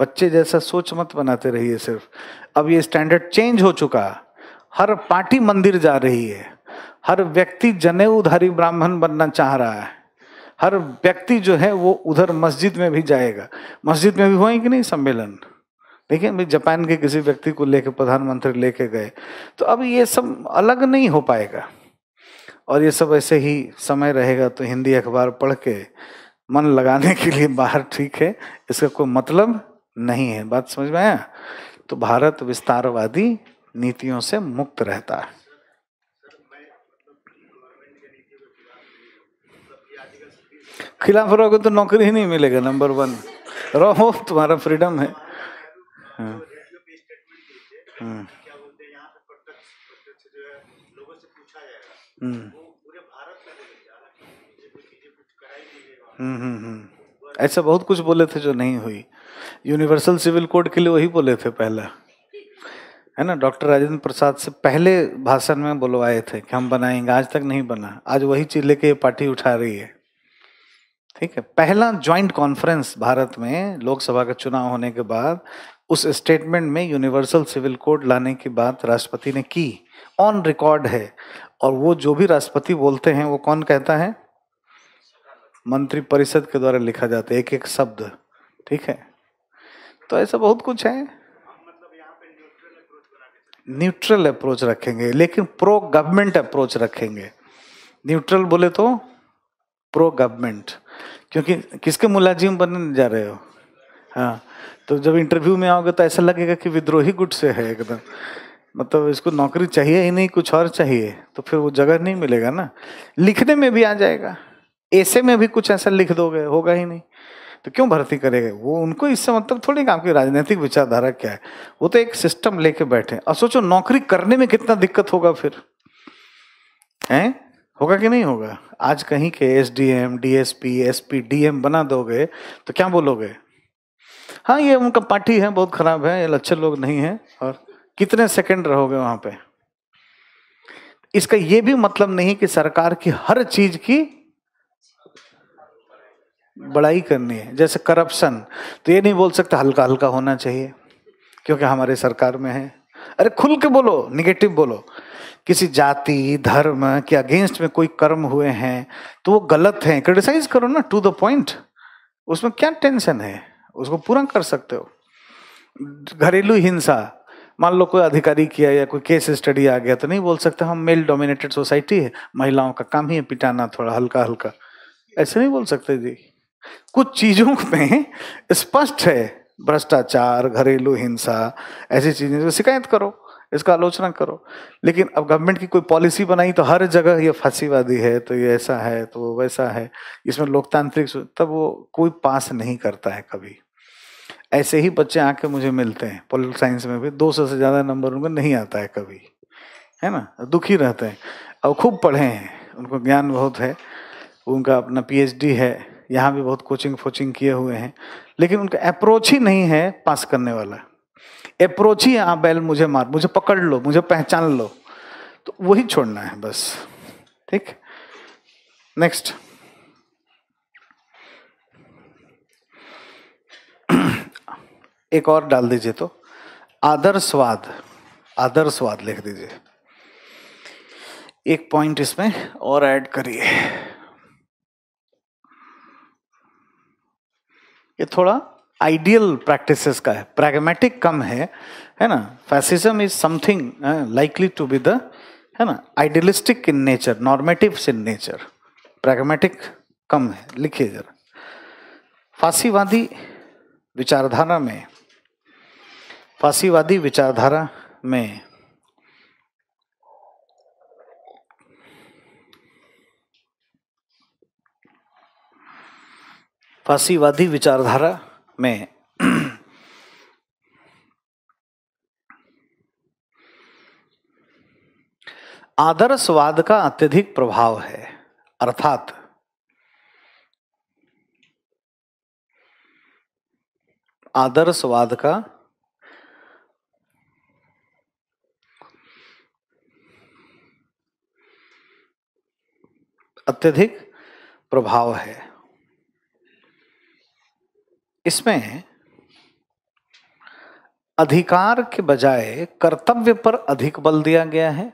Speaker 1: बच्चे जैसा सोच मत बनाते रहिए सिर्फ अब ये स्टैंडर्ड चेंज हो चुका हर पार्टी मंदिर जा रही है हर व्यक्ति जनेऊधारी ब्राह्मण बनना चाह रहा है हर व्यक्ति जो है वो उधर मस्जिद में भी जाएगा मस्जिद में भी हुआ कि नहीं सम्मेलन देखिए भाई जापान के किसी व्यक्ति को लेके प्रधानमंत्री लेके गए तो अब ये सब अलग नहीं हो पाएगा और ये सब ऐसे ही समय रहेगा तो हिंदी अखबार पढ़ के मन लगाने के लिए बाहर ठीक है इसका कोई मतलब नहीं है बात समझ में आया तो भारत विस्तारवादी नीतियों से मुक्त रहता है खिलाफ रहोगे तो नौकरी ही नहीं मिलेगा नंबर वन रहो तुम्हारा फ्रीडम है हाँ। हाँ। हम्म। हम्म, हम्म, ऐसा बहुत कुछ बोले थे जो नहीं हुई यूनिवर्सल सिविल कोड के लिए वही बोले थे पहले है ना डॉक्टर राजेंद्र प्रसाद से पहले भाषण में बोलवाए थे कि हम बनाएंगे आज तक नहीं बना आज वही चीज लेके ये पार्टी उठा रही है ठीक है पहला ज्वाइंट कॉन्फ्रेंस भारत में लोकसभा का चुनाव होने के बाद उस स्टेटमेंट में यूनिवर्सल सिविल कोड लाने की बात राष्ट्रपति ने की ऑन रिकॉर्ड है और वो जो भी राष्ट्रपति बोलते हैं वो कौन कहता है मंत्रिपरिषद के द्वारा लिखा जाता है एक एक शब्द ठीक है तो ऐसा बहुत कुछ है न्यूट्रल अप्रोच रखेंगे लेकिन प्रो गवर्नमेंट अप्रोच रखेंगे न्यूट्रल बोले तो प्रो गवर्नमेंट क्योंकि किसके मुलाजिम बनने जा रहे हो हाँ तो जब इंटरव्यू में आओगे तो ऐसा लगेगा कि विद्रोही गुट से है एकदम मतलब इसको नौकरी चाहिए ही नहीं कुछ और चाहिए तो फिर वो जगह नहीं मिलेगा ना लिखने में भी आ जाएगा ऐसे में भी कुछ ऐसा लिख दोगे होगा ही नहीं तो क्यों भर्ती करेगा वो उनको इससे मतलब थोड़ी काम की राजनीतिक विचारधारा क्या है वो तो एक सिस्टम लेके बैठे और सोचो नौकरी करने में कितना दिक्कत होगा फिर हैं होगा कि नहीं होगा आज कहीं के S D M D S P S P D M बना दोगे तो क्या बोलोगे हाँ ये उनका पार्टी है बहुत खराब है ये अच्छे लोग नहीं है और कितने सेकंड रहोगे वहां पे इसका ये भी मतलब नहीं कि सरकार की हर चीज की बड़ाई करनी है जैसे करप्शन तो ये नहीं बोल सकते हल्का हल्का होना चाहिए क्योंकि हमारे सरकार में है अरे खुल के बोलो निगेटिव बोलो किसी जाति धर्म के अगेंस्ट में कोई कर्म हुए हैं तो वो गलत हैं क्रिटिसाइज करो ना टू द पॉइंट उसमें क्या टेंशन है उसको पूरा कर सकते हो घरेलू हिंसा मान लो कोई अधिकारी किया या कोई केस स्टडी आ गया तो नहीं बोल सकते हम मेल डोमिनेटेड सोसाइटी है महिलाओं का काम ही है पिटाना थोड़ा हल्का हल्का ऐसे नहीं बोल सकते जी कुछ चीजों में स्पष्ट है भ्रष्टाचार घरेलू हिंसा ऐसी चीजें जो शिकायत करो इसका आलोचना करो लेकिन अब गवर्नमेंट की कोई पॉलिसी बनाई तो हर जगह ये फांसीवादी है तो ये ऐसा है तो वो वैसा है इसमें लोकतांत्रिक तब वो कोई पास नहीं करता है कभी ऐसे ही बच्चे आके मुझे मिलते हैं पॉलिटिकल साइंस में भी दो सौ से ज़्यादा नंबर उनको नहीं आता है कभी है ना दुखी रहते हैं और खूब पढ़े हैं उनको ज्ञान बहुत है उनका अपना पी है यहाँ भी बहुत कोचिंग फोचिंग किए हुए हैं लेकिन उनका अप्रोच ही नहीं है पास करने वाला अप्रोच ही हाँ बैल मुझे मार मुझे पकड़ लो मुझे पहचान लो तो वही छोड़ना है बस ठीक नेक्स्ट एक और डाल दीजिए तो आदर्शवाद आदर्शवाद लिख दीजिए एक पॉइंट इसमें और ऐड करिए ये थोड़ा आइडियल प्रैक्टिसेस का है प्रैग्मेटिक कम है है ना fascism is something likely to be the है ना idealistic in nature normative in nature pragmatic कम है लिखिए जरा फांसीवादी विचारधारा में फांसीवादी विचारधारा में फांसीवादी विचारधारा में आदर्शवाद का अत्यधिक प्रभाव है अर्थात आदर्शवाद का अत्यधिक प्रभाव है इसमें अधिकार के बजाय कर्तव्य पर अधिक बल दिया गया है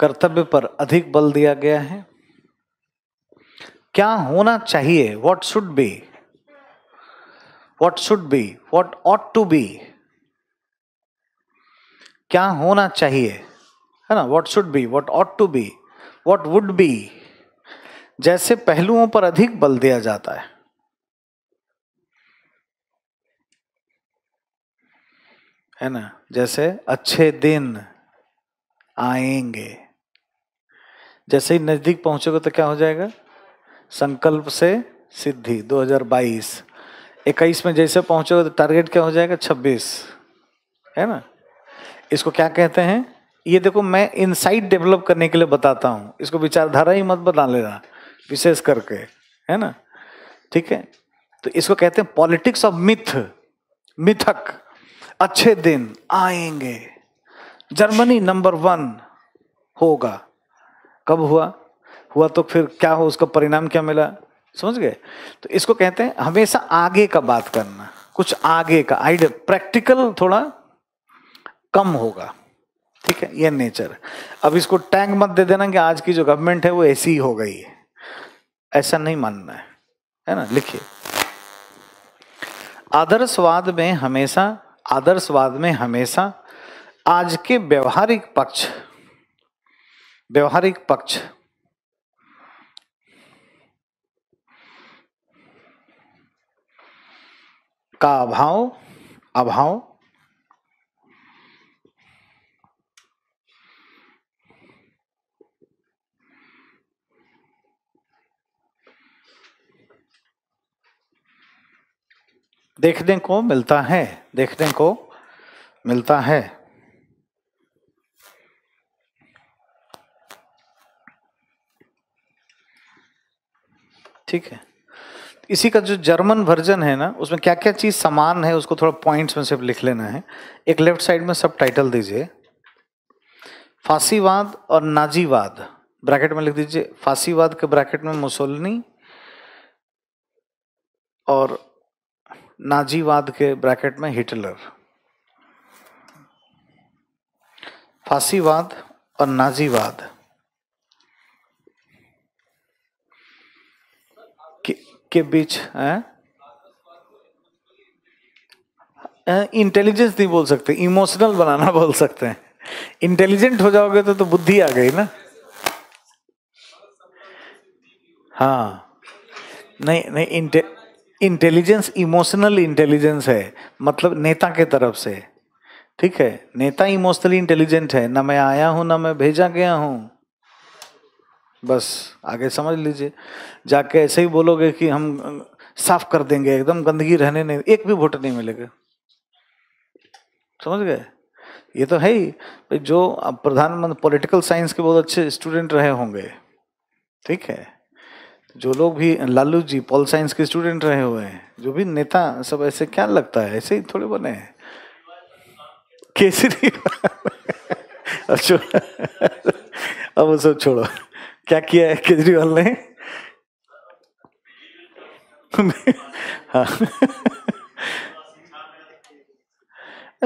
Speaker 1: कर्तव्य पर अधिक बल दिया गया है क्या होना चाहिए what should be what should be what ought to be क्या होना चाहिए है ना what should be what ought to be what would be जैसे पहलुओं पर अधिक बल दिया जाता है है ना जैसे अच्छे दिन आएंगे जैसे ही नज़दीक पहुंचेगा तो क्या हो जाएगा संकल्प से सिद्धि 2022 इक्कीस में जैसे पहुंचोगे तो टारगेट क्या हो जाएगा छब्बीस है ना इसको क्या कहते हैं ये देखो मैं इनसाइट डेवलप करने के लिए बताता हूँ इसको विचारधारा ही मत बता लेना विशेष करके है ना ठीक है तो इसको कहते हैं पॉलिटिक्स ऑफ मिथ मिथक अच्छे दिन आएंगे जर्मनी नंबर वन होगा कब हुआ हुआ तो फिर क्या हो उसका परिणाम क्या मिला समझ गए तो इसको कहते हैं हमेशा आगे का बात करना कुछ आगे का आइडिया प्रैक्टिकल थोड़ा कम होगा ठीक है ये नेचर अब इसको टैंक मत दे देना कि आज की जो गवर्नमेंट है वो ऐसी ही हो गई है ऐसा नहीं मानना है है ना लिखिए आदर्शवाद में हमेशा आदर्शवाद में हमेशा आज के व्यवहारिक पक्ष व्यवहारिक पक्ष का अभाव अभाव देखने को मिलता है देखने को मिलता है ठीक है इसी का जो जर्मन वर्जन है ना उसमें क्या क्या चीज़ समान है उसको थोड़ा पॉइंट्स में सिर्फ लिख लेना है एक लेफ्ट साइड में सब टाइटल दीजिए फांसीवाद और नाजीवाद ब्रैकेट में लिख दीजिए फांसीवाद के ब्रैकेट में मुसोलनी और नाजीवाद के ब्रैकेट में हिटलर फांसीवाद और नाजीवाद के बीच इंटेलिजेंस नहीं बोल सकते इमोशनल बनाना बोल सकते हैं इंटेलिजेंट हो जाओगे तो तो बुद्धि आ गई ना हाँ नहीं नहीं इंटे इंटेलिजेंस इमोशनल इंटेलिजेंस है मतलब नेता के तरफ से ठीक है नेता इमोशनली इंटेलिजेंट है ना मैं आया हूं ना मैं भेजा गया हूं बस आगे समझ लीजिए जाके ऐसे ही बोलोगे कि हम साफ कर देंगे एकदम गंदगी रहने नहीं एक भी वोट नहीं मिलेगा समझ गए ये तो है ही जो प्रधानमंत्री पॉलिटिकल साइंस के बहुत अच्छे स्टूडेंट रहे होंगे ठीक है जो लोग भी लालू जी पॉल साइंस के स्टूडेंट रहे हुए हैं जो भी नेता सब ऐसे क्या लगता है ऐसे ही थोड़े बने हैं केसरी अच्छा अब वो सब छोड़ो क्या किया है केजरीवाल ने हाँ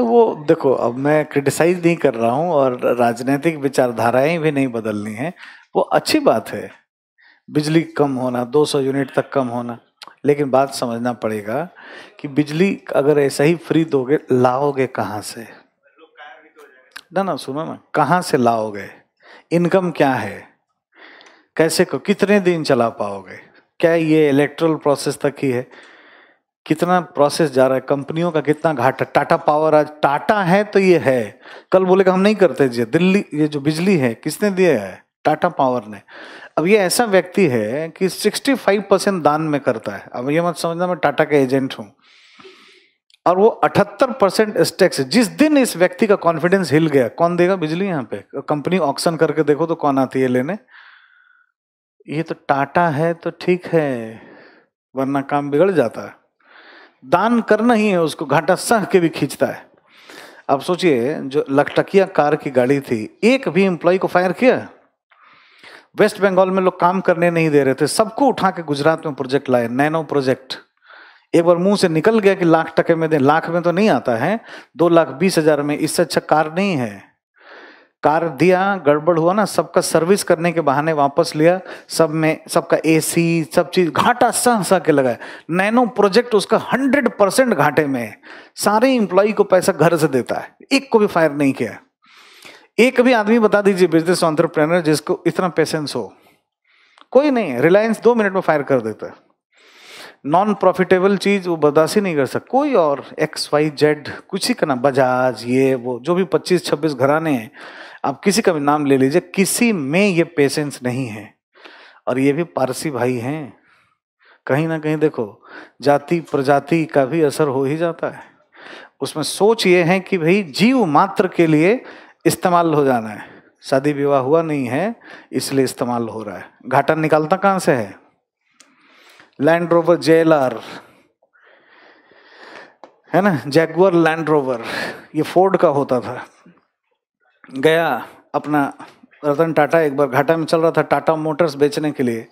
Speaker 1: वो देखो अब मैं क्रिटिसाइज नहीं कर रहा हूँ और राजनीतिक विचारधाराएं भी नहीं बदलनी है वो अच्छी बात है बिजली कम होना 200 यूनिट तक कम होना लेकिन बात समझना पड़ेगा कि बिजली अगर ऐसा ही फ्री दोगे लाओगे कहाँ से ना ना सुनो ना कहाँ से लाओगे इनकम क्या है कैसे को कितने दिन चला पाओगे क्या ये इलेक्ट्रल प्रोसेस तक ही है कितना प्रोसेस जा रहा है कंपनियों का कितना घाटा टाटा पावर आज टाटा है तो ये है कल बोले हम नहीं करते जी दिल्ली ये जो बिजली है किसने दिया है टाटा पावर ने अब ये ऐसा व्यक्ति है कि 65 परसेंट दान में करता है अब ये मत समझना मैं टाटा का एजेंट हूं और वो 78 परसेंट स्टेक्स जिस दिन इस व्यक्ति का कॉन्फिडेंस हिल गया कौन देगा बिजली यहाँ पे कंपनी ऑक्शन करके देखो तो कौन आती है लेने ये तो टाटा है तो ठीक है वरना काम बिगड़ जाता है दान करना ही है उसको घाटा सह के भी खींचता है अब सोचिए जो लखटकिया कार की गाड़ी थी एक भी एम्प्लॉय को फायर किया वेस्ट बंगाल में लोग काम करने नहीं दे रहे थे सबको उठा के गुजरात में प्रोजेक्ट लाए नैनो प्रोजेक्ट एक बार मुंह से निकल गया कि लाख टके में दे लाख में तो नहीं आता है दो लाख बीस हजार में इससे अच्छा कार नहीं है कार दिया गड़बड़ हुआ ना सबका सर्विस करने के बहाने वापस लिया सब में सबका एसी सब चीज घाटा सह सह के लगाया नैनो प्रोजेक्ट उसका हंड्रेड परसेंट घाटे में है सारे इंप्लॉय को पैसा घर से देता है एक को भी फायर नहीं किया एक भी आदमी बता दीजिए बिजनेस ऑन्टरप्रेनर जिसको इतना पेशेंस हो कोई नहीं रिलायंस दो मिनट में फायर कर देता है नॉन प्रॉफिटेबल चीज़ वो बर्दाश्त ही नहीं कर सकता कोई और एक्स वाई जेड कुछ ही करना बजाज ये वो जो भी पच्चीस छब्बीस घराने हैं आप किसी का भी नाम ले लीजिए किसी में ये पेशेंस नहीं है और ये भी पारसी भाई हैं कहीं ना कहीं देखो जाति प्रजाति का भी असर हो ही जाता है उसमें सोच ये है कि भाई जीव मात्र के लिए इस्तेमाल हो जाना है शादी विवाह हुआ नहीं है इसलिए इस्तेमाल हो रहा है घाटा निकालता कहां से है लैंड रोवर जेलर है ना जैगुअर लैंड रोवर ये फोर्ड का होता था गया अपना रतन टाटा एक बार घाटा में चल रहा था टाटा मोटर्स बेचने के लिए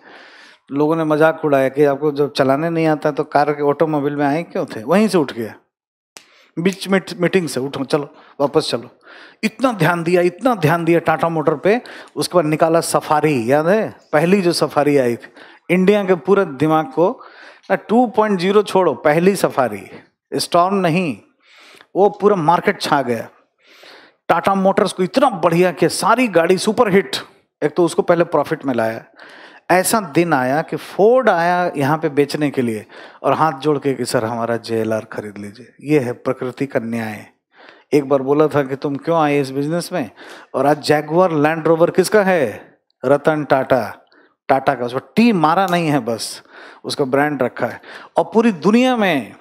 Speaker 1: लोगों ने मजाक उड़ाया कि आपको जब चलाने नहीं आता तो कार के ऑटोमोबाइल में आए क्यों थे वहीं से उठ गया बीच मीट मीटिंग से उठो चलो वापस चलो इतना ध्यान दिया इतना ध्यान दिया टाटा मोटर पे उसके बाद निकाला सफारी याद है पहली जो सफारी आई थी इंडिया के पूरे दिमाग को ना टू पॉइंट जीरो छोड़ो पहली सफारी स्टॉर्म नहीं वो पूरा मार्केट छा गया टाटा मोटर्स को इतना बढ़िया किया सारी गाड़ी सुपरहिट एक तो उसको पहले प्रॉफिट में लाया ऐसा दिन आया कि फोर्ड आया यहाँ पे बेचने के लिए और हाथ जोड़ के कि सर हमारा जे खरीद लीजिए ये है प्रकृति का न्याय एक बार बोला था कि तुम क्यों आए इस बिजनेस में और आज जैगवर लैंड रोवर किसका है रतन टाटा टाटा का उसका टी मारा नहीं है बस उसका ब्रांड रखा है और पूरी दुनिया में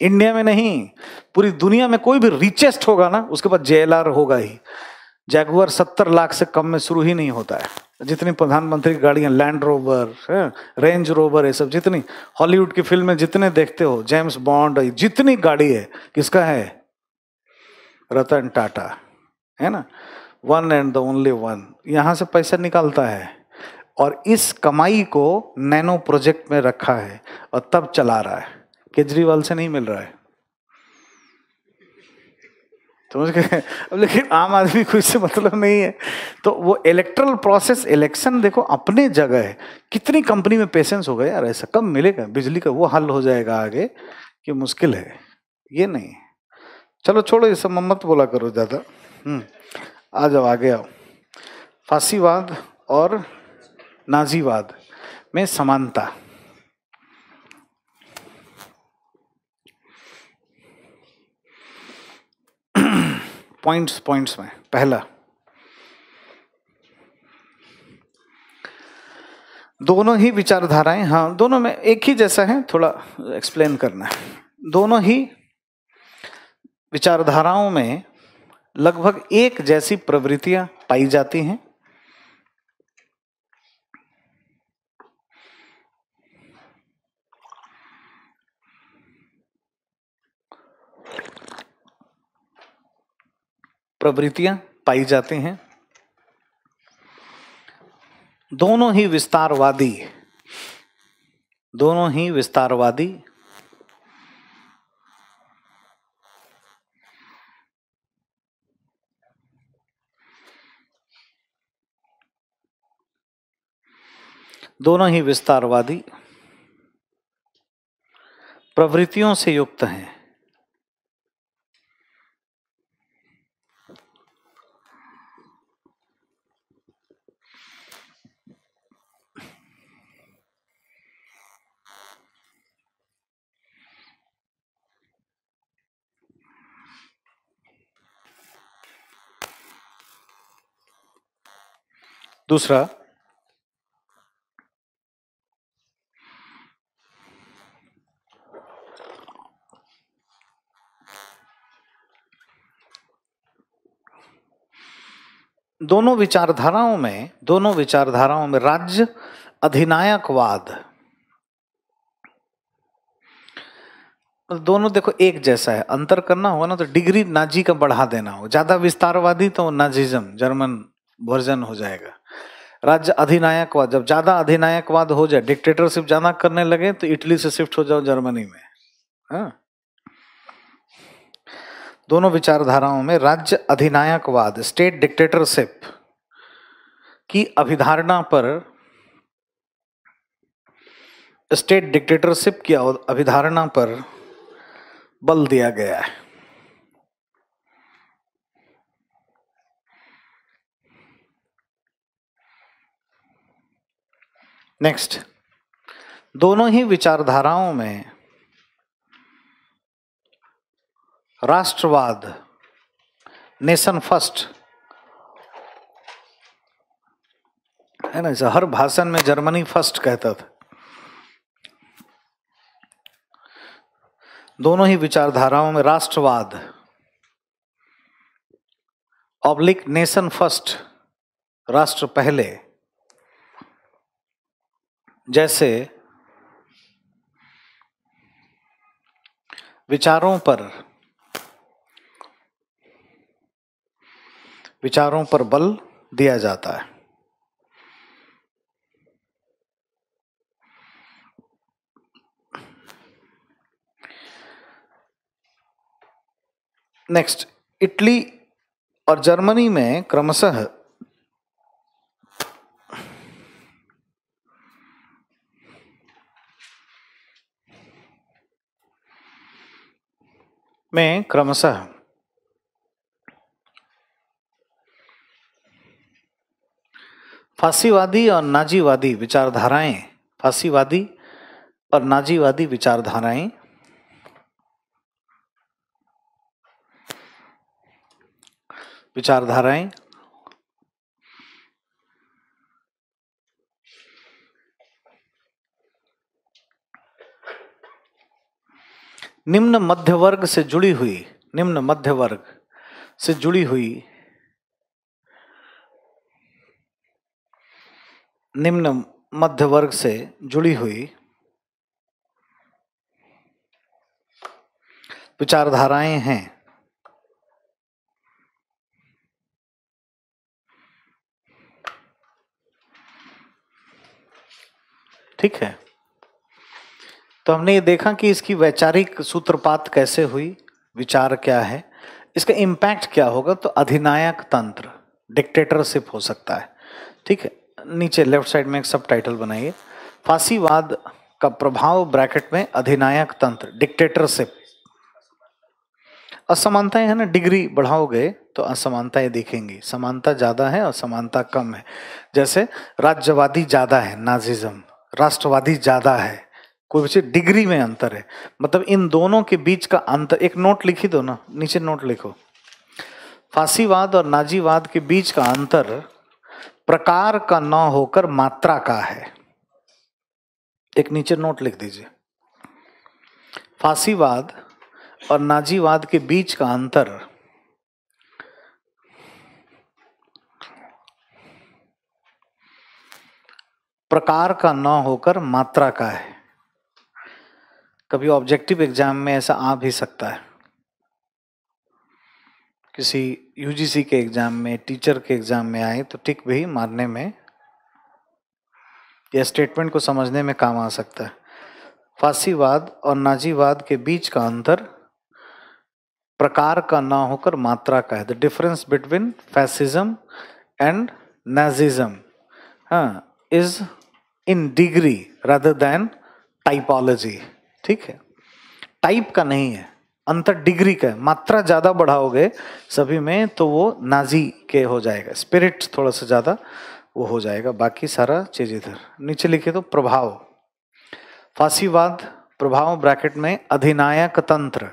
Speaker 1: इंडिया में नहीं पूरी दुनिया में कोई भी रिचेस्ट होगा ना उसके बाद जेएलआर होगा ही जैगुअर सत्तर लाख से कम में शुरू ही नहीं होता है जितनी प्रधानमंत्री की गाड़ियाँ लैंड रोवर रेंज रोवर ये सब जितनी हॉलीवुड की फिल्में जितने देखते हो जेम्स बॉन्ड जितनी गाड़ी है किसका है रतन टाटा है ना one and the only one यहाँ से पैसा निकालता है और इस कमाई को नैनो प्रोजेक्ट में रखा है और तब चला रहा है केजरीवाल से नहीं मिल रहा है समझ अब लेकिन आम आदमी को इससे मतलब नहीं है तो वो इलेक्ट्रल प्रोसेस इलेक्शन देखो अपने जगह है कितनी कंपनी में पेशेंस हो गए यार ऐसा कब मिलेगा बिजली का वो हल हो जाएगा आगे कि मुश्किल है ये नहीं चलो छोड़ो ये सब मत बोला करो ज़्यादा हम्म। आ जाओ आगे आओ फांसीवाद और नाजीवाद में समानता पॉइंट्स पॉइंट्स में पहला दोनों ही विचारधाराएं हाँ दोनों में एक ही जैसा है थोड़ा एक्सप्लेन करना है दोनों ही विचारधाराओं में लगभग एक जैसी प्रवृत्तियां पाई जाती हैं प्रवृत्तियां पाई जाती हैं दोनों ही विस्तारवादी दोनों ही विस्तारवादी दोनों ही विस्तारवादी प्रवृत्तियों से युक्त हैं दूसरा दोनों विचारधाराओं में दोनों विचारधाराओं में राज्य अधिनायकवाद मतलब दोनों देखो एक जैसा है अंतर करना होगा ना तो डिग्री नाजी का बढ़ा देना हो ज्यादा विस्तारवादी तो नाजिज्म जर्मन वर्जन हो जाएगा राज्य अधिनायकवाद जब ज्यादा अधिनायकवाद हो जाए डिक्टेटरशिप ज्यादा करने लगे तो इटली से शिफ्ट हो जाओ जर्मनी में हाँ दोनों विचारधाराओं में राज्य अधिनायकवाद स्टेट डिक्टेटरशिप की अभिधारणा पर स्टेट डिक्टेटरशिप की अभिधारणा पर बल दिया गया है नेक्स्ट दोनों ही विचारधाराओं में राष्ट्रवाद नेशन फर्स्ट है ना हर भाषण में जर्मनी फर्स्ट कहता था दोनों ही विचारधाराओं में राष्ट्रवाद ऑब्लिक नेशन फर्स्ट राष्ट्र पहले जैसे विचारों पर विचारों पर बल दिया जाता है नेक्स्ट इटली और जर्मनी में क्रमशः में क्रमशः फांसीवादी और नाजीवादी विचारधाराएं फांसीवादी और नाजीवादी विचारधाराएं विचारधाराएं निम्न मध्य वर्ग से जुड़ी हुई निम्न मध्य वर्ग से जुड़ी हुई निम्न मध्य वर्ग से जुड़ी हुई विचारधाराएं हैं ठीक है तो हमने ये देखा कि इसकी वैचारिक सूत्रपात कैसे हुई विचार क्या है इसका इम्पैक्ट क्या होगा तो अधिनायक तंत्र डिक्टेटरशिप हो सकता है ठीक है नीचे लेफ्ट साइड में एक सब टाइटल बनाइए फांसीवाद का प्रभाव ब्रैकेट में अधिनायक तंत्र डिक्टेटरशिप असमानताएं है ना डिग्री बढ़ाओगे तो असमानताएं दिखेंगी समानता ज़्यादा है और समानता कम है जैसे राज्यवादी ज़्यादा है नाजिज्म राष्ट्रवादी ज़्यादा है कोई बच्चे डिग्री में अंतर है मतलब इन दोनों के बीच का अंतर एक नोट लिखी दो ना नीचे नोट लिखो फांसीवाद और नाजीवाद के बीच का अंतर प्रकार का न होकर मात्रा का है एक नीचे नोट लिख दीजिए फांसीवाद और नाजीवाद के बीच का अंतर प्रकार का न होकर मात्रा का है कभी ऑब्जेक्टिव एग्जाम में ऐसा आ भी सकता है किसी यूजीसी के एग्ज़ाम में टीचर के एग्ज़ाम में आए तो टिक भी मारने में या स्टेटमेंट को समझने में काम आ सकता है फांसीवाद और नाजीवाद के बीच का अंतर प्रकार का ना होकर मात्रा का है the difference between fascism and nazism is in degree rather than typology ठीक है टाइप का नहीं है अंतर डिग्री का है मात्रा ज़्यादा बढ़ाओगे सभी में तो वो नाजी के हो जाएगा स्पिरिट थोड़ा सा ज़्यादा वो हो जाएगा बाकी सारा चीज़ इधर नीचे लिखे तो प्रभाव फांसीवाद प्रभाव ब्रैकेट में अधिनायक तंत्र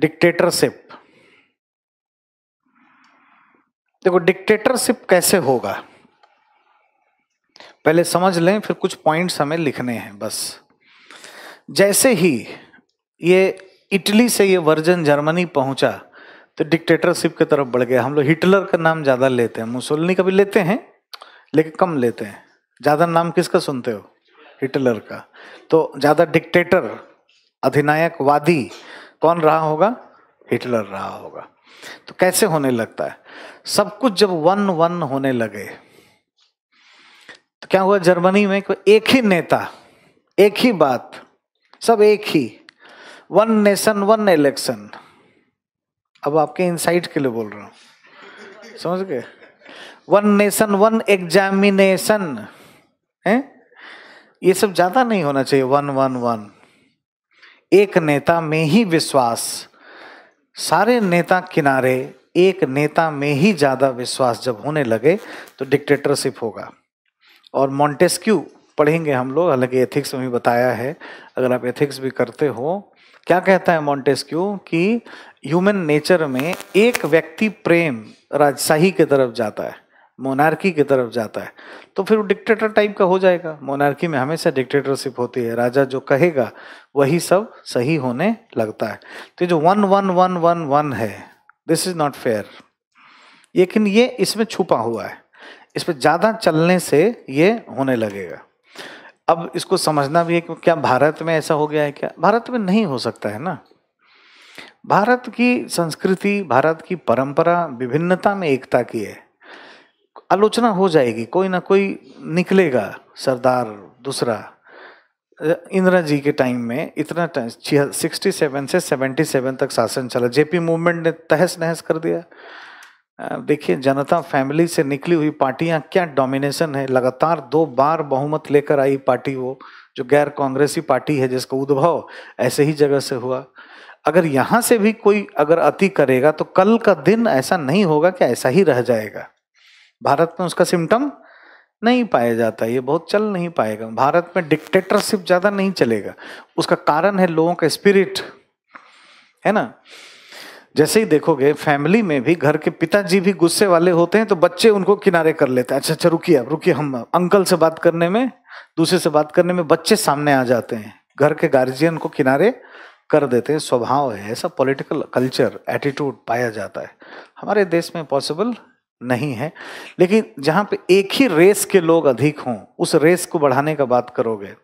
Speaker 1: डिक्टेटरशिप देखो डिक्टेटरशिप कैसे होगा पहले समझ लें फिर कुछ पॉइंट्स हमें लिखने हैं बस जैसे ही ये इटली से ये वर्जन जर्मनी पहुंचा तो डिक्टेटरशिप की तरफ बढ़ गया हम लोग हिटलर का नाम ज़्यादा लेते हैं मुसोलनी का भी लेते हैं लेकिन कम लेते हैं ज़्यादा नाम किसका सुनते हो हिटलर का तो ज़्यादा डिक्टेटर अधिनायक वादी कौन रहा होगा हिटलर रहा होगा तो कैसे होने लगता है सब कुछ जब वन वन होने लगे तो क्या हुआ जर्मनी में एक ही नेता एक ही बात सब एक ही वन नेशन वन इलेक्शन अब आपके इंसाइट के लिए बोल रहा हूं समझ गए वन नेशन वन एग्जामिनेशन है ये सब ज्यादा नहीं होना चाहिए वन वन वन एक नेता में ही विश्वास सारे नेता किनारे एक नेता में ही ज्यादा विश्वास जब होने लगे तो डिक्टेटरशिप होगा और मॉन्टेस्क्यू पढ़ेंगे हम लोग हालांकि एथिक्स में भी बताया है अगर आप एथिक्स भी करते हो क्या कहता है मॉन्टेस्क्यू कि ह्यूमन नेचर में एक व्यक्ति प्रेम राजशाही की तरफ जाता है मोनार्की की तरफ जाता है तो फिर वो डिक्टेटर टाइप का हो जाएगा मोनार्की में हमेशा डिक्टेटरशिप होती है राजा जो कहेगा वही सब सही होने लगता है तो जो one one one one one है दिस इज नॉट फेयर लेकिन ये इसमें छुपा हुआ है इस पर ज़्यादा चलने से ये होने लगेगा अब इसको समझना भी है कि क्या भारत में ऐसा हो गया है क्या भारत में नहीं हो सकता है ना भारत की संस्कृति भारत की परंपरा विभिन्नता में एकता की है आलोचना हो जाएगी कोई ना कोई निकलेगा सरदार दूसरा इंदिरा जी के टाइम में इतना सिक्सटी सेवन से सेवेंटी सेवन तक शासन चला जेपी मूवमेंट ने तहस नहस कर दिया देखिए जनता फैमिली से निकली हुई पार्टियां क्या डोमिनेशन है लगातार दो बार बहुमत लेकर आई पार्टी वो जो गैर कांग्रेसी पार्टी है जिसका उद्भव ऐसे ही जगह से हुआ अगर यहां से भी कोई अगर अति करेगा तो कल का दिन ऐसा नहीं होगा कि ऐसा ही रह जाएगा भारत में उसका सिम्टम नहीं पाया जाता ये बहुत चल नहीं पाएगा भारत में डिक्टेटरशिप ज़्यादा नहीं चलेगा उसका कारण है लोगों का स्पिरिट है ना जैसे ही देखोगे फैमिली में भी घर के पिताजी भी गुस्से वाले होते हैं तो बच्चे उनको किनारे कर लेते हैं अच्छा अच्छा रुकिए अब रुकिए हम अंकल से बात करने में दूसरे से बात करने में बच्चे सामने आ जाते हैं घर के गार्जियन को किनारे कर देते हैं स्वभाव है ऐसा पॉलिटिकल कल्चर एटीट्यूड पाया जाता है हमारे देश में पॉसिबल नहीं है लेकिन जहाँ पे एक ही रेस के लोग अधिक हों उस रेस को बढ़ाने का बात करोगे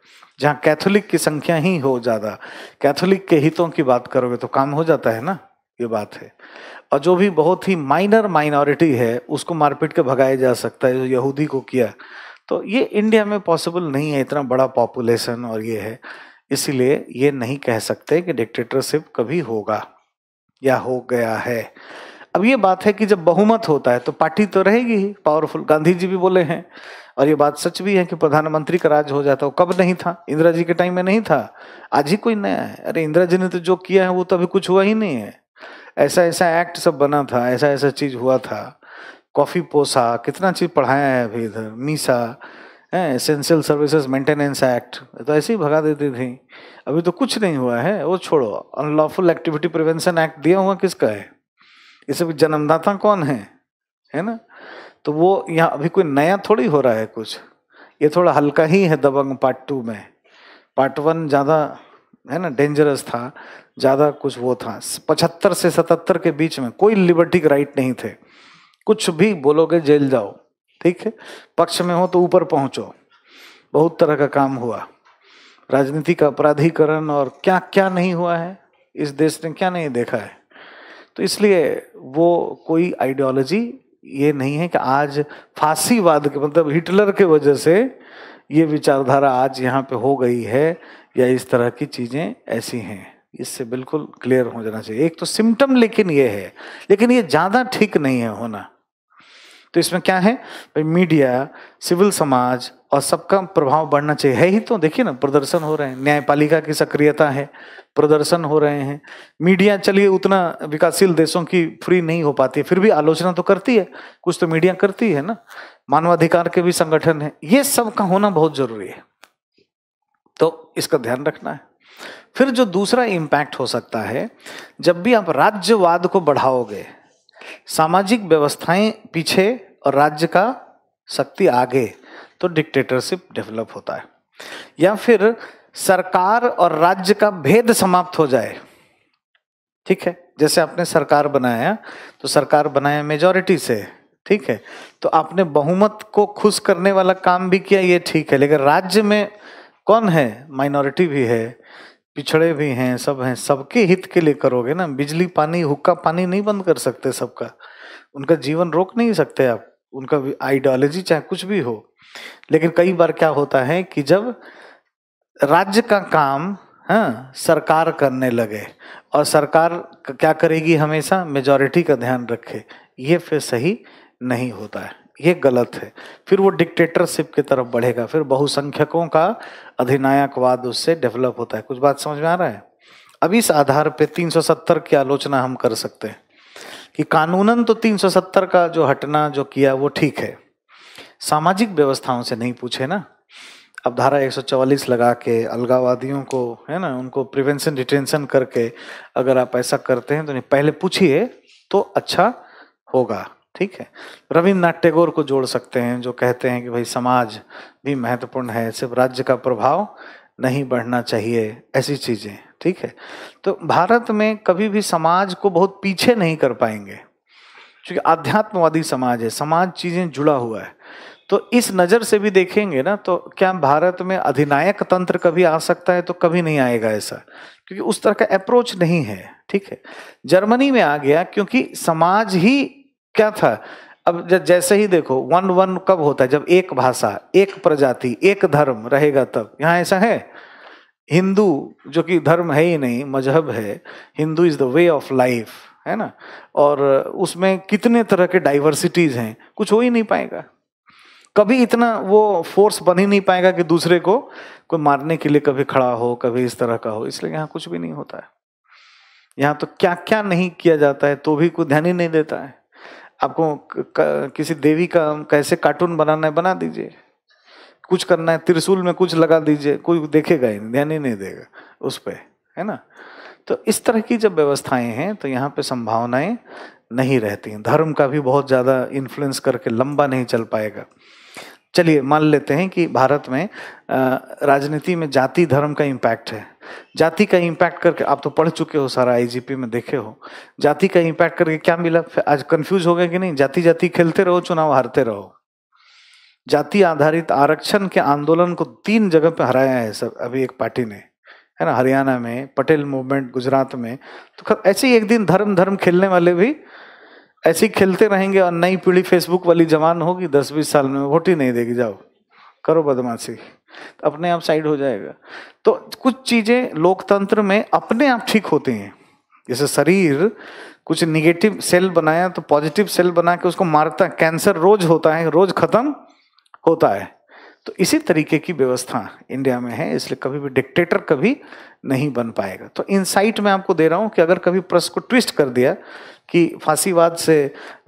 Speaker 1: जहाँ कैथोलिक की संख्या ही हो ज़्यादा कैथोलिक के हितों की बात करोगे तो काम हो जाता है ना ये बात है और जो भी बहुत ही माइनर माइनॉरिटी है उसको मारपीट के भगाया जा सकता है जो यहूदी को किया तो ये इंडिया में पॉसिबल नहीं है इतना बड़ा पॉपुलेशन और ये है इसीलिए ये नहीं कह सकते कि डिक्टेटरशिप कभी होगा या हो गया है अब ये बात है कि जब बहुमत होता है तो पार्टी तो रहेगी ही पावरफुल गांधी जी भी बोले हैं और ये बात सच भी है कि प्रधानमंत्री का राज हो जाता वो कब नहीं था इंदिरा जी के टाइम में नहीं था आज ही कोई नया है अरे इंदिरा जी ने तो जो किया है वो तो अभी कुछ हुआ ही नहीं है ऐसा ऐसा एक्ट सब बना था ऐसा ऐसा चीज हुआ था कॉफी पोसा कितना चीज पढ़ाया है अभी इधर मीसा है एसेंशियल सर्विसेज मेंटेनेंस एक्ट तो ऐसे ही भगा देती थी अभी तो कुछ नहीं हुआ है वो छोड़ो अनलॉफुल एक्टिविटी प्रिवेंशन एक्ट दिया हुआ किसका है इसे जन्मदाता कौन है है ना तो वो यहाँ अभी कोई नया थोड़ी हो रहा है कुछ ये थोड़ा हल्का ही है दबंग पार्ट टू में पार्ट वन ज़्यादा है ना डेंजरस था ज़्यादा कुछ वो था पचहत्तर से सतहत्तर के बीच में कोई लिबर्टी के राइट नहीं थे कुछ भी बोलोगे जेल जाओ ठीक है पक्ष में हो तो ऊपर पहुंचो बहुत तरह का काम हुआ राजनीति का अपराधीकरण और क्या क्या नहीं हुआ है इस देश ने क्या नहीं देखा है तो इसलिए वो कोई आइडियोलॉजी ये नहीं है कि आज फांसीवाद के मतलब हिटलर के वजह से ये विचारधारा आज यहाँ पे हो गई है या इस तरह की चीज़ें ऐसी हैं इससे बिल्कुल क्लियर हो जाना चाहिए एक तो सिम्टम लेकिन ये है लेकिन ये ज़्यादा ठीक नहीं है होना तो इसमें क्या है भाई मीडिया सिविल समाज और सबका प्रभाव बढ़ना चाहिए है ही तो देखिए ना प्रदर्शन हो रहे हैं न्यायपालिका की सक्रियता है प्रदर्शन हो रहे हैं मीडिया चलिए उतना विकासशील देशों की फ्री नहीं हो पाती है फिर भी आलोचना तो करती है कुछ तो मीडिया करती है ना मानवाधिकार के भी संगठन है ये सब का होना बहुत जरूरी है इसका ध्यान रखना है फिर जो दूसरा इम्पैक्ट हो सकता है जब भी आप राज्यवाद को बढ़ाओगे सामाजिक व्यवस्थाएं पीछे और राज्य का शक्ति आगे तो डिक्टेटरशिप डेवलप होता है या फिर सरकार और राज्य का भेद समाप्त हो जाए ठीक है जैसे आपने सरकार बनाया तो सरकार बनाया मेजॉरिटी से ठीक है तो आपने बहुमत को खुश करने वाला काम भी किया ये ठीक है लेकिन राज्य में कौन है माइनॉरिटी भी है पिछड़े भी हैं सब हैं सबके हित के लिए करोगे ना बिजली पानी हुक्का पानी नहीं बंद कर सकते सबका उनका जीवन रोक नहीं सकते आप उनका आइडियोलॉजी चाहे कुछ भी हो लेकिन कई बार क्या होता है कि जब राज्य का काम हाँ सरकार करने लगे और सरकार क्या करेगी हमेशा मेजॉरिटी का ध्यान रखे ये फिर सही नहीं होता है ये गलत है फिर वो डिक्टेटरशिप की तरफ बढ़ेगा फिर बहुसंख्यकों का अधिनायकवाद उससे डेवलप होता है कुछ बात समझ में आ रहा है अब इस आधार पे 370 की आलोचना हम कर सकते हैं कि कानूनन तो 370 का जो हटना जो किया वो ठीक है सामाजिक व्यवस्थाओं से नहीं पूछे ना अब धारा 144 लगा के अलगावादियों को है ना उनको प्रिवेंशन डिटेंशन करके अगर आप ऐसा करते हैं तो नहीं पहले पूछिए तो अच्छा होगा ठीक है रविन्द्रनाथ टैगोर को जोड़ सकते हैं जो कहते हैं कि भाई समाज भी महत्वपूर्ण है सिर्फ राज्य का प्रभाव नहीं बढ़ना चाहिए ऐसी चीज़ें ठीक है तो भारत में कभी भी समाज को बहुत पीछे नहीं कर पाएंगे क्योंकि आध्यात्मवादी समाज है समाज चीज़ें जुड़ा हुआ है तो इस नज़र से भी देखेंगे ना तो क्या भारत में अधिनायक तंत्र कभी आ सकता है तो कभी नहीं आएगा ऐसा क्योंकि उस तरह का अप्रोच नहीं है ठीक है जर्मनी में आ गया क्योंकि समाज ही क्या था अब जैसे ही देखो वन वन कब होता है जब एक भाषा एक प्रजाति एक धर्म रहेगा तब यहाँ ऐसा है हिंदू जो कि धर्म है ही नहीं मजहब है Hindu is the way of life है ना और उसमें कितने तरह के डाइवर्सिटीज हैं कुछ हो ही नहीं पाएगा कभी इतना वो फोर्स बन ही नहीं पाएगा कि दूसरे को कोई मारने के लिए कभी खड़ा हो कभी इस तरह का हो इसलिए यहाँ कुछ भी नहीं होता है यहाँ तो क्या क्या नहीं किया जाता है तो भी कोई ध्यान ही नहीं देता है आपको किसी देवी का कैसे कार्टून बनाना है बना दीजिए कुछ करना है त्रिशूल में कुछ लगा दीजिए कोई देखेगा ही ध्यान ही नहीं देगा उस पर है ना तो इस तरह की जब व्यवस्थाएं हैं तो यहाँ पे संभावनाएं नहीं रहती हैं धर्म का भी बहुत ज़्यादा इन्फ्लुएंस करके लंबा नहीं चल पाएगा चलिए मान लेते हैं कि भारत में राजनीति में जाति धर्म का इम्पैक्ट है जाति का इम्पैक्ट करके आप तो पढ़ चुके हो सारा आईजीपी में देखे हो जाति का इम्पैक्ट करके क्या मिला आज कंफ्यूज हो गए कि नहीं जाति जाति खेलते रहो चुनाव हारते रहो जाति आधारित आरक्षण के आंदोलन को तीन जगह पे हराया है सब अभी एक पार्टी ने है ना हरियाणा में पटेल मूवमेंट गुजरात में तो ऐसे ही एक दिन धर्म धर्म खेलने वाले भी ऐसे ही खेलते रहेंगे और नई पीढ़ी फेसबुक वाली जवान होगी दस बीस साल में वोट ही नहीं देगी जाओ करो बदमाशी तो अपने आप साइड हो जाएगा तो कुछ चीजें लोकतंत्र में अपने आप ठीक होती हैं जैसे शरीर कुछ निगेटिव सेल बनाया तो पॉजिटिव सेल बना के उसको मारता कैंसर रोज होता है रोज खत्म होता है तो इसी तरीके की व्यवस्था इंडिया में है इसलिए कभी भी डिक्टेटर कभी नहीं बन पाएगा तो इनसाइट मैं आपको दे रहा हूं कि अगर कभी प्रश्न को ट्विस्ट कर दिया कि फांसीवाद से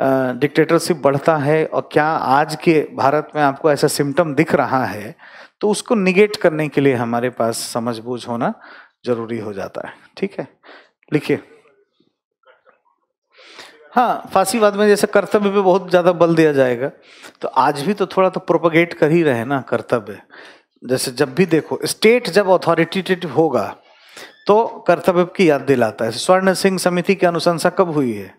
Speaker 1: डिक्टेटरशिप बढ़ता है और क्या आज के भारत में आपको ऐसा सिम्टम दिख रहा है तो उसको निगेट करने के लिए हमारे पास समझ बूझ होना जरूरी हो जाता है ठीक है लिखिए हाँ फांसीवाद में जैसे कर्तव्य पे बहुत ज़्यादा बल दिया जाएगा तो आज भी तो थोड़ा तो प्रोपोगेट कर ही रहे ना कर्तव्य जैसे जब भी देखो स्टेट जब अथॉरिटेटिव होगा तो कर्तव्य की याद दिलाता है स्वर्ण सिंह समिति की अनुशंसा कब हुई है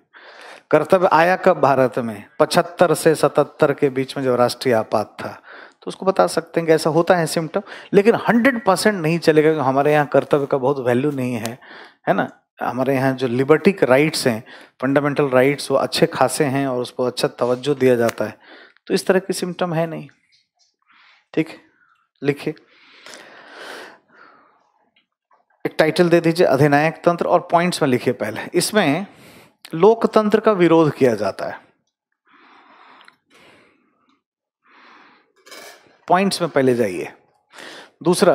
Speaker 1: कर्तव्य आया कब भारत में पचहत्तर से सतहत्तर के बीच में जब राष्ट्रीय आपात था तो उसको बता सकते हैं कि ऐसा होता है सिम्टम लेकिन हंड्रेड परसेंट नहीं चलेगा क्योंकि हमारे यहाँ कर्तव्य का बहुत वैल्यू नहीं है है ना हमारे यहाँ जो लिबर्टिक राइट्स हैं फंडामेंटल राइट्स वो अच्छे खासे हैं और उसको अच्छा तवज्जो दिया जाता है तो इस तरह की सिम्टम है नहीं ठीक लिखिए एक टाइटल दे दीजिए अधिनायक तंत्र और पॉइंट्स में लिखिए पहले इसमें लोकतंत्र का विरोध किया जाता है पॉइंट्स में पहले जाइए दूसरा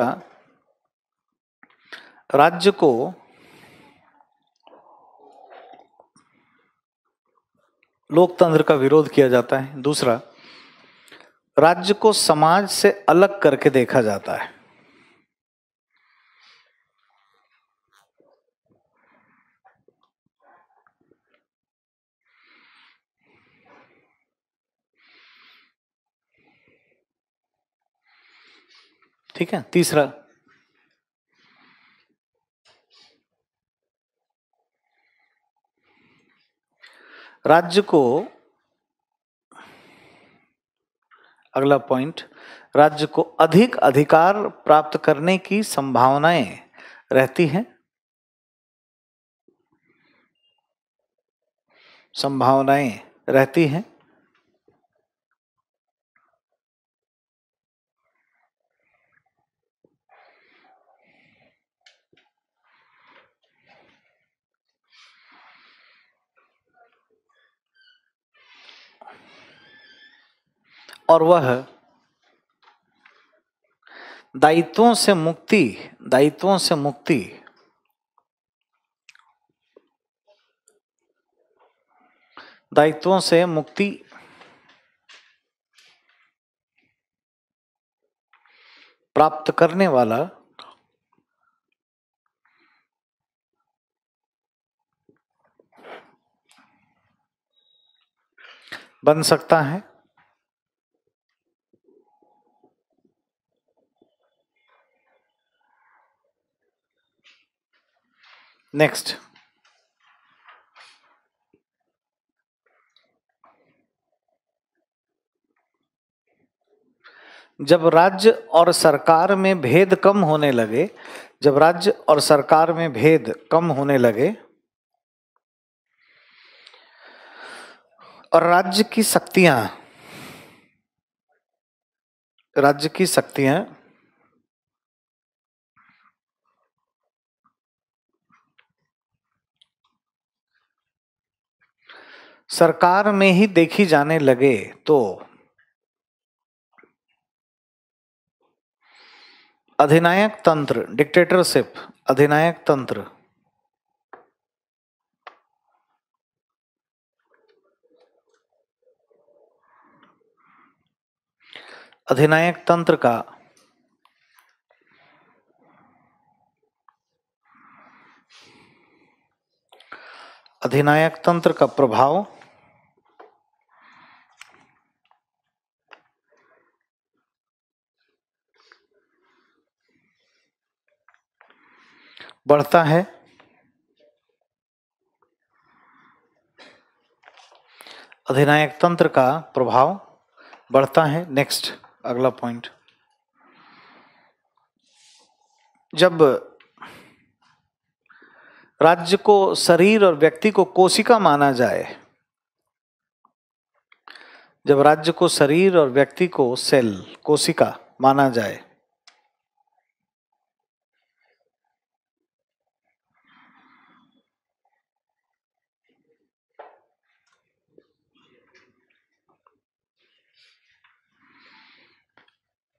Speaker 1: राज्य को लोकतंत्र का विरोध किया जाता है दूसरा राज्य को समाज से अलग करके देखा जाता है ठीक है तीसरा राज्य को अगला पॉइंट राज्य को अधिक अधिकार प्राप्त करने की संभावनाएं रहती हैं संभावनाएं रहती हैं और वह दायित्वों से मुक्ति दायित्वों से मुक्ति दायित्वों से मुक्ति प्राप्त करने वाला बन सकता है नेक्स्ट जब राज्य और सरकार में भेद कम होने लगे जब राज्य और सरकार में भेद कम होने लगे और राज्य की शक्तियां राज्य की शक्तियां सरकार में ही देखी जाने लगे तो अधिनायक तंत्र डिक्टेटरशिप अधिनायक तंत्र अधिनायक तंत्र का अधिनायक तंत्र का प्रभाव बढ़ता है अधिनायक तंत्र का प्रभाव बढ़ता है नेक्स्ट अगला पॉइंट जब राज्य को शरीर और व्यक्ति को कोशिका माना जाए जब राज्य को शरीर और व्यक्ति को सेल कोशिका माना जाए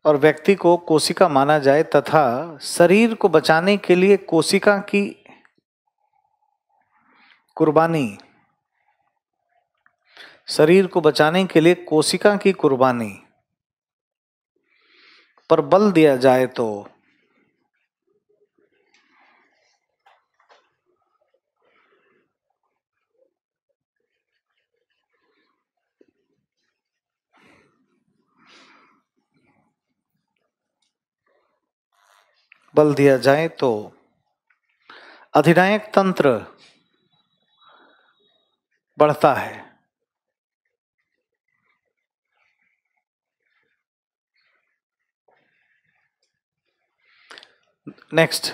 Speaker 1: और व्यक्ति को कोशिका माना जाए तथा शरीर को बचाने के लिए कोशिका की कुर्बानी शरीर को बचाने के लिए कोशिका की कुर्बानी पर बल दिया जाए तो बल दिया जाए तो अधिनायक तंत्र बढ़ता है नेक्स्ट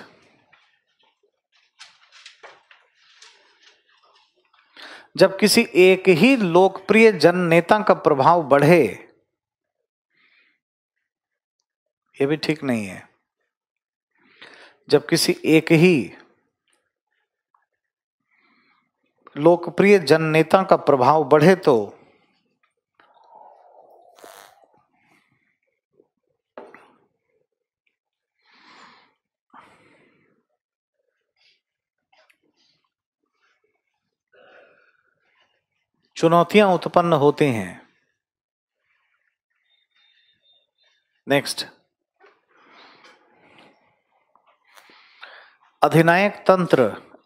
Speaker 1: जब किसी एक ही लोकप्रिय जन नेता का प्रभाव बढ़े यह भी ठीक नहीं है जब किसी एक ही लोकप्रिय जननेता का प्रभाव बढ़े तो चुनौतियां उत्पन्न होती हैं नेक्स्ट अधिनायक तंत्र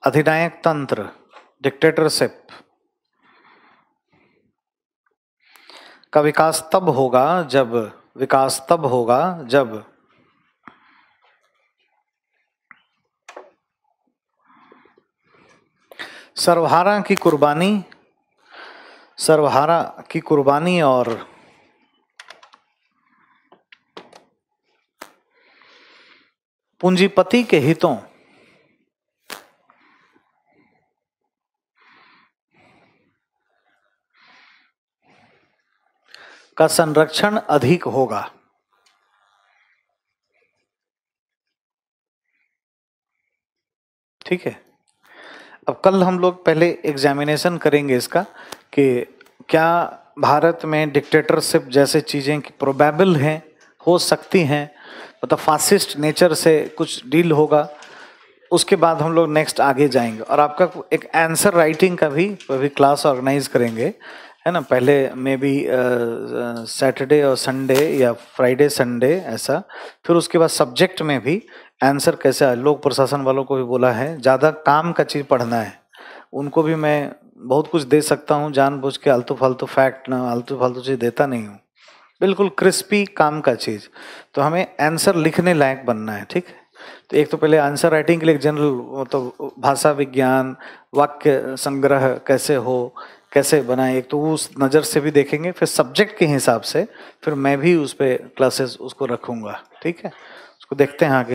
Speaker 1: अधिनायक तंत्र डिक्टेटरशिप का विकास तब होगा जब विकास तब होगा जब सर्वहारा की कुर्बानी सर्वहारा की कुर्बानी और पूंजीपति के हितों का संरक्षण अधिक होगा ठीक है अब कल हम लोग पहले एग्जामिनेशन करेंगे इसका कि क्या भारत में डिक्टेटरशिप जैसे चीज़ें की प्रोबेबल हैं हो सकती हैं मतलब फासिस्ट नेचर से कुछ डील होगा उसके बाद हम लोग नेक्स्ट आगे जाएंगे और आपका एक आंसर राइटिंग का भी अभी क्लास ऑर्गेनाइज करेंगे है ना पहले मे बी सैटरडे और संडे या फ्राइडे संडे ऐसा फिर उसके बाद सब्जेक्ट में भी आंसर कैसे आए लोक प्रशासन वालों को भी बोला है ज़्यादा काम का चीज़ पढ़ना है उनको भी मैं बहुत कुछ दे सकता हूँ जानबूझ के आलतू फालतू फैक्ट ना आलतू फालतू चीज़ देता नहीं हूँ बिल्कुल क्रिस्पी काम का चीज़ तो हमें आंसर लिखने लायक बनना है ठीक है तो एक तो पहले आंसर राइटिंग के लिए जनरल मतलब तो भाषा विज्ञान वाक्य संग्रह कैसे हो कैसे बनाए एक तो उस नज़र से भी देखेंगे फिर सब्जेक्ट के हिसाब से फिर मैं भी उस पर क्लासेस उसको रखूँगा ठीक है उसको देखते हैं आगे